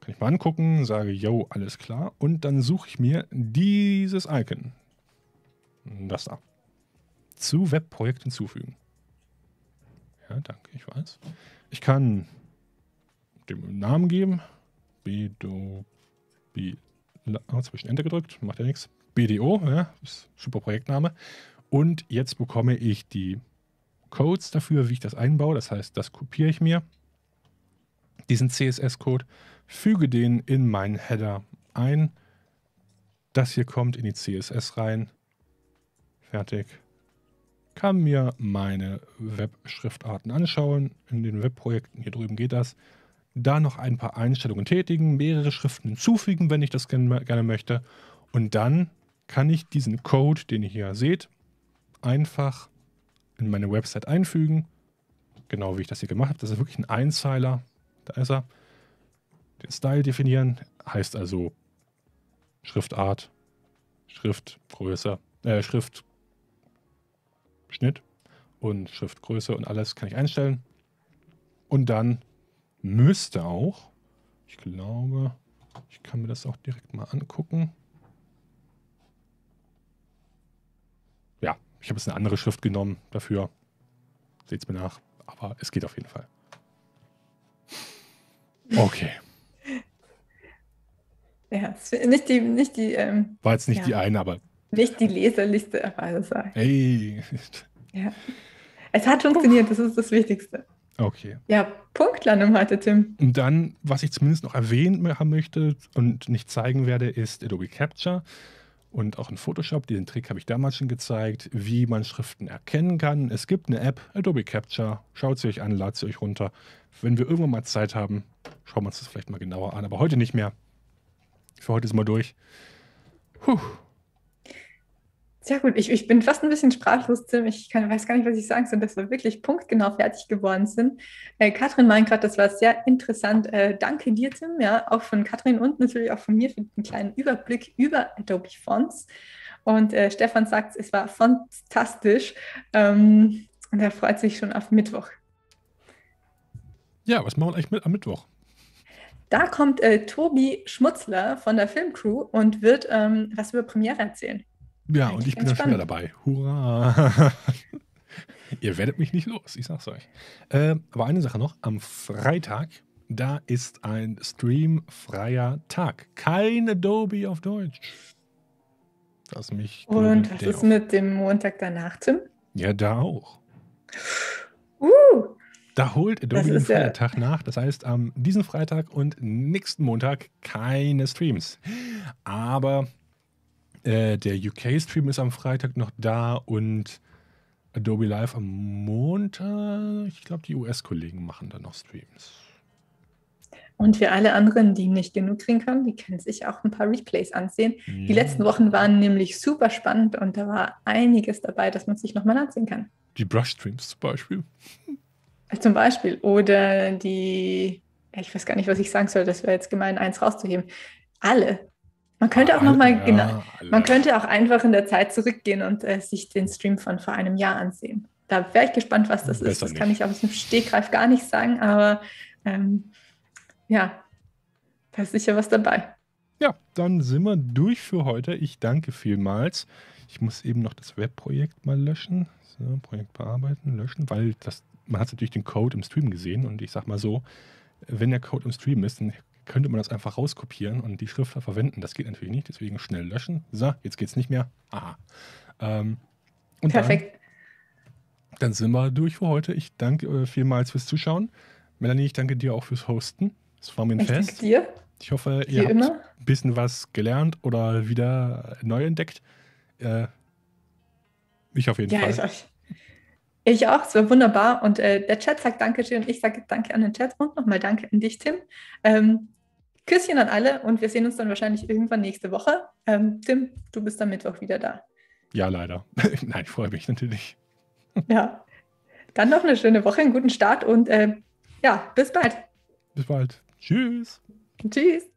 kann ich mal angucken, sage, yo, alles klar. Und dann suche ich mir dieses Icon. Das da zu Webprojekt hinzufügen. Ja, danke, ich weiß. Ich kann dem Namen geben. BDO. B, oh, jetzt habe ich Enter gedrückt, macht ja nichts. BDO, ja, ist super Projektname. Und jetzt bekomme ich die Codes dafür, wie ich das einbaue. Das heißt, das kopiere ich mir, diesen CSS-Code, füge den in meinen Header ein. Das hier kommt in die CSS rein. Fertig kann mir meine Web-Schriftarten anschauen. In den Webprojekten hier drüben geht das. Da noch ein paar Einstellungen tätigen, mehrere Schriften hinzufügen, wenn ich das gerne möchte. Und dann kann ich diesen Code, den ihr hier seht, einfach in meine Website einfügen. Genau wie ich das hier gemacht habe. Das ist wirklich ein Einzeiler. Da ist er. Den Style definieren. Heißt also Schriftart, Schriftgröße, äh, Schrift Schnitt und Schriftgröße und alles kann ich einstellen. Und dann müsste auch, ich glaube, ich kann mir das auch direkt mal angucken. Ja, ich habe jetzt eine andere Schrift genommen dafür. Seht es mir nach. Aber es geht auf jeden Fall. Okay. Ja, nicht die, nicht die. Ähm, War jetzt nicht ja. die eine, aber nicht die leserlichste Erweise Ey. Ja. Es hat funktioniert, das ist das Wichtigste. Okay. Ja, Punktlandung heute, Tim. Und dann, was ich zumindest noch erwähnt haben möchte und nicht zeigen werde, ist Adobe Capture und auch in Photoshop. Diesen Trick habe ich damals schon gezeigt, wie man Schriften erkennen kann. Es gibt eine App, Adobe Capture. Schaut sie euch an, ladet sie euch runter. Wenn wir irgendwann mal Zeit haben, schauen wir uns das vielleicht mal genauer an. Aber heute nicht mehr. Für heute ist mal durch. Puh. Sehr gut. Ich, ich bin fast ein bisschen sprachlos, Tim. Ich kann, weiß gar nicht, was ich sagen soll, dass wir wirklich punktgenau fertig geworden sind. Äh, Katrin meint gerade, das war sehr interessant. Äh, danke dir, Tim. Ja, auch von Katrin und natürlich auch von mir für einen kleinen Überblick über Adobe Fonts. Und äh, Stefan sagt, es war fantastisch. Ähm, und er freut sich schon auf Mittwoch. Ja, was machen wir eigentlich am Mittwoch? Da kommt äh, Tobi Schmutzler von der Filmcrew und wird ähm, was über Premiere erzählen. Ja, und ich bin ja schon wieder dabei. Hurra! Ihr werdet mich nicht los, ich sag's euch. Äh, aber eine Sache noch: Am Freitag, da ist ein streamfreier Tag. Kein Adobe auf Deutsch. Das mich. Und was ist mit dem Montag danach, Tim? Ja, da auch. Uh! Da holt Adobe den Freitag ja. nach. Das heißt, am diesen Freitag und nächsten Montag keine Streams. Aber äh, der UK-Stream ist am Freitag noch da und Adobe Live am Montag. Ich glaube, die US-Kollegen machen da noch Streams. Und für alle anderen, die nicht genug kriegen können, die können sich auch ein paar Replays ansehen. Ja. Die letzten Wochen waren nämlich super spannend und da war einiges dabei, das man sich nochmal ansehen kann. Die Brush-Streams zum Beispiel. Äh, zum Beispiel. Oder die, ich weiß gar nicht, was ich sagen soll, das wäre jetzt gemein, eins rauszuheben. Alle man könnte auch nochmal, ja, genau, man könnte auch einfach in der Zeit zurückgehen und äh, sich den Stream von vor einem Jahr ansehen. Da wäre ich gespannt, was das Besser ist. Das nicht. kann ich aus dem Stegreif gar nicht sagen, aber ähm, ja, da ist sicher was dabei. Ja, dann sind wir durch für heute. Ich danke vielmals. Ich muss eben noch das Webprojekt mal löschen. So, Projekt bearbeiten, löschen, weil das, man hat natürlich den Code im Stream gesehen und ich sag mal so, wenn der Code im Stream ist, dann könnte man das einfach rauskopieren und die Schrift verwenden. Das geht natürlich nicht, deswegen schnell löschen. So, jetzt geht es nicht mehr. Aha. Ähm, Perfekt. Dann, dann, sind wir durch für heute. Ich danke äh, vielmals fürs Zuschauen. Melanie, ich danke dir auch fürs Hosten. Es war mir ein ich Fest. Danke dir. Ich hoffe, Wie ihr immer. habt ein bisschen was gelernt oder wieder neu entdeckt. Äh, ich auf jeden ja, Fall. Ich auch. Ich auch, es war wunderbar. Und äh, der Chat sagt Dankeschön. Ich sage Danke an den Chat und nochmal Danke an dich, Tim. Ähm, Küsschen an alle und wir sehen uns dann wahrscheinlich irgendwann nächste Woche. Ähm, Tim, du bist am Mittwoch wieder da. Ja, leider. Nein, ich freue mich natürlich. ja. Dann noch eine schöne Woche, einen guten Start und äh, ja, bis bald. Bis bald. Tschüss. Tschüss.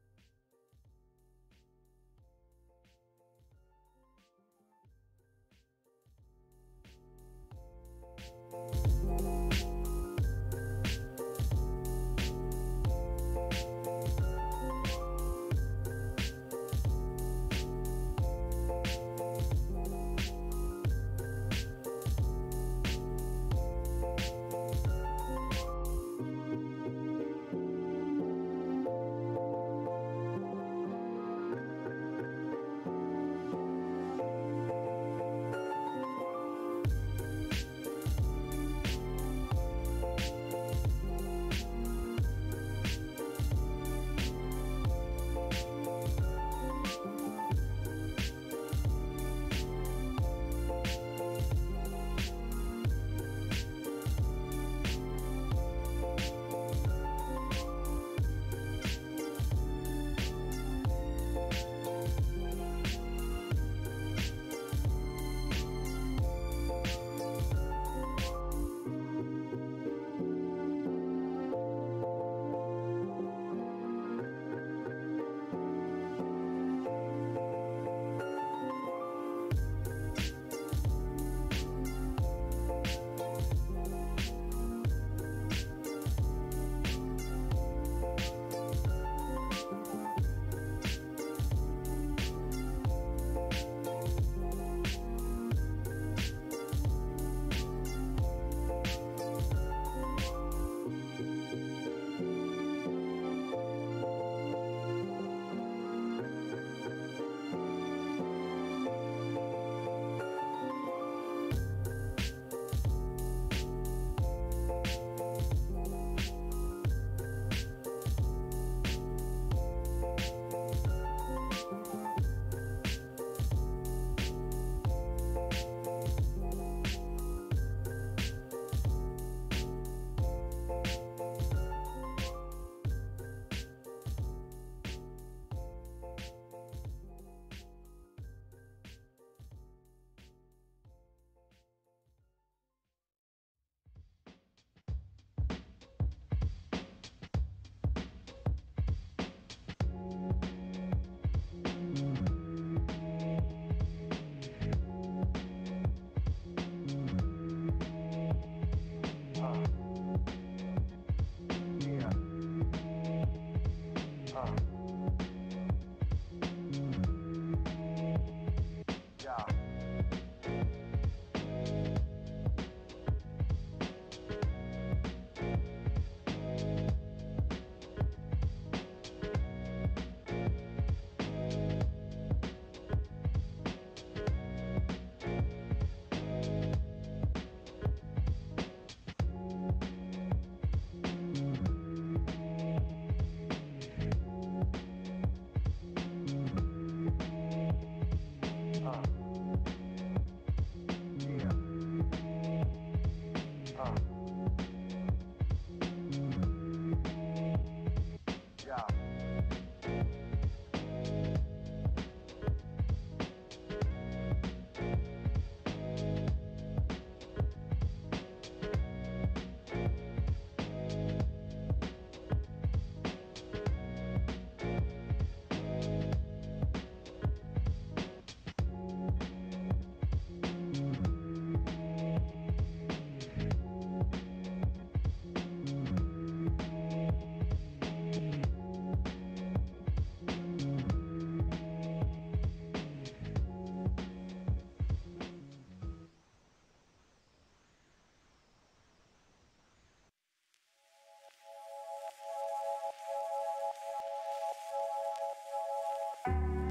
Bye.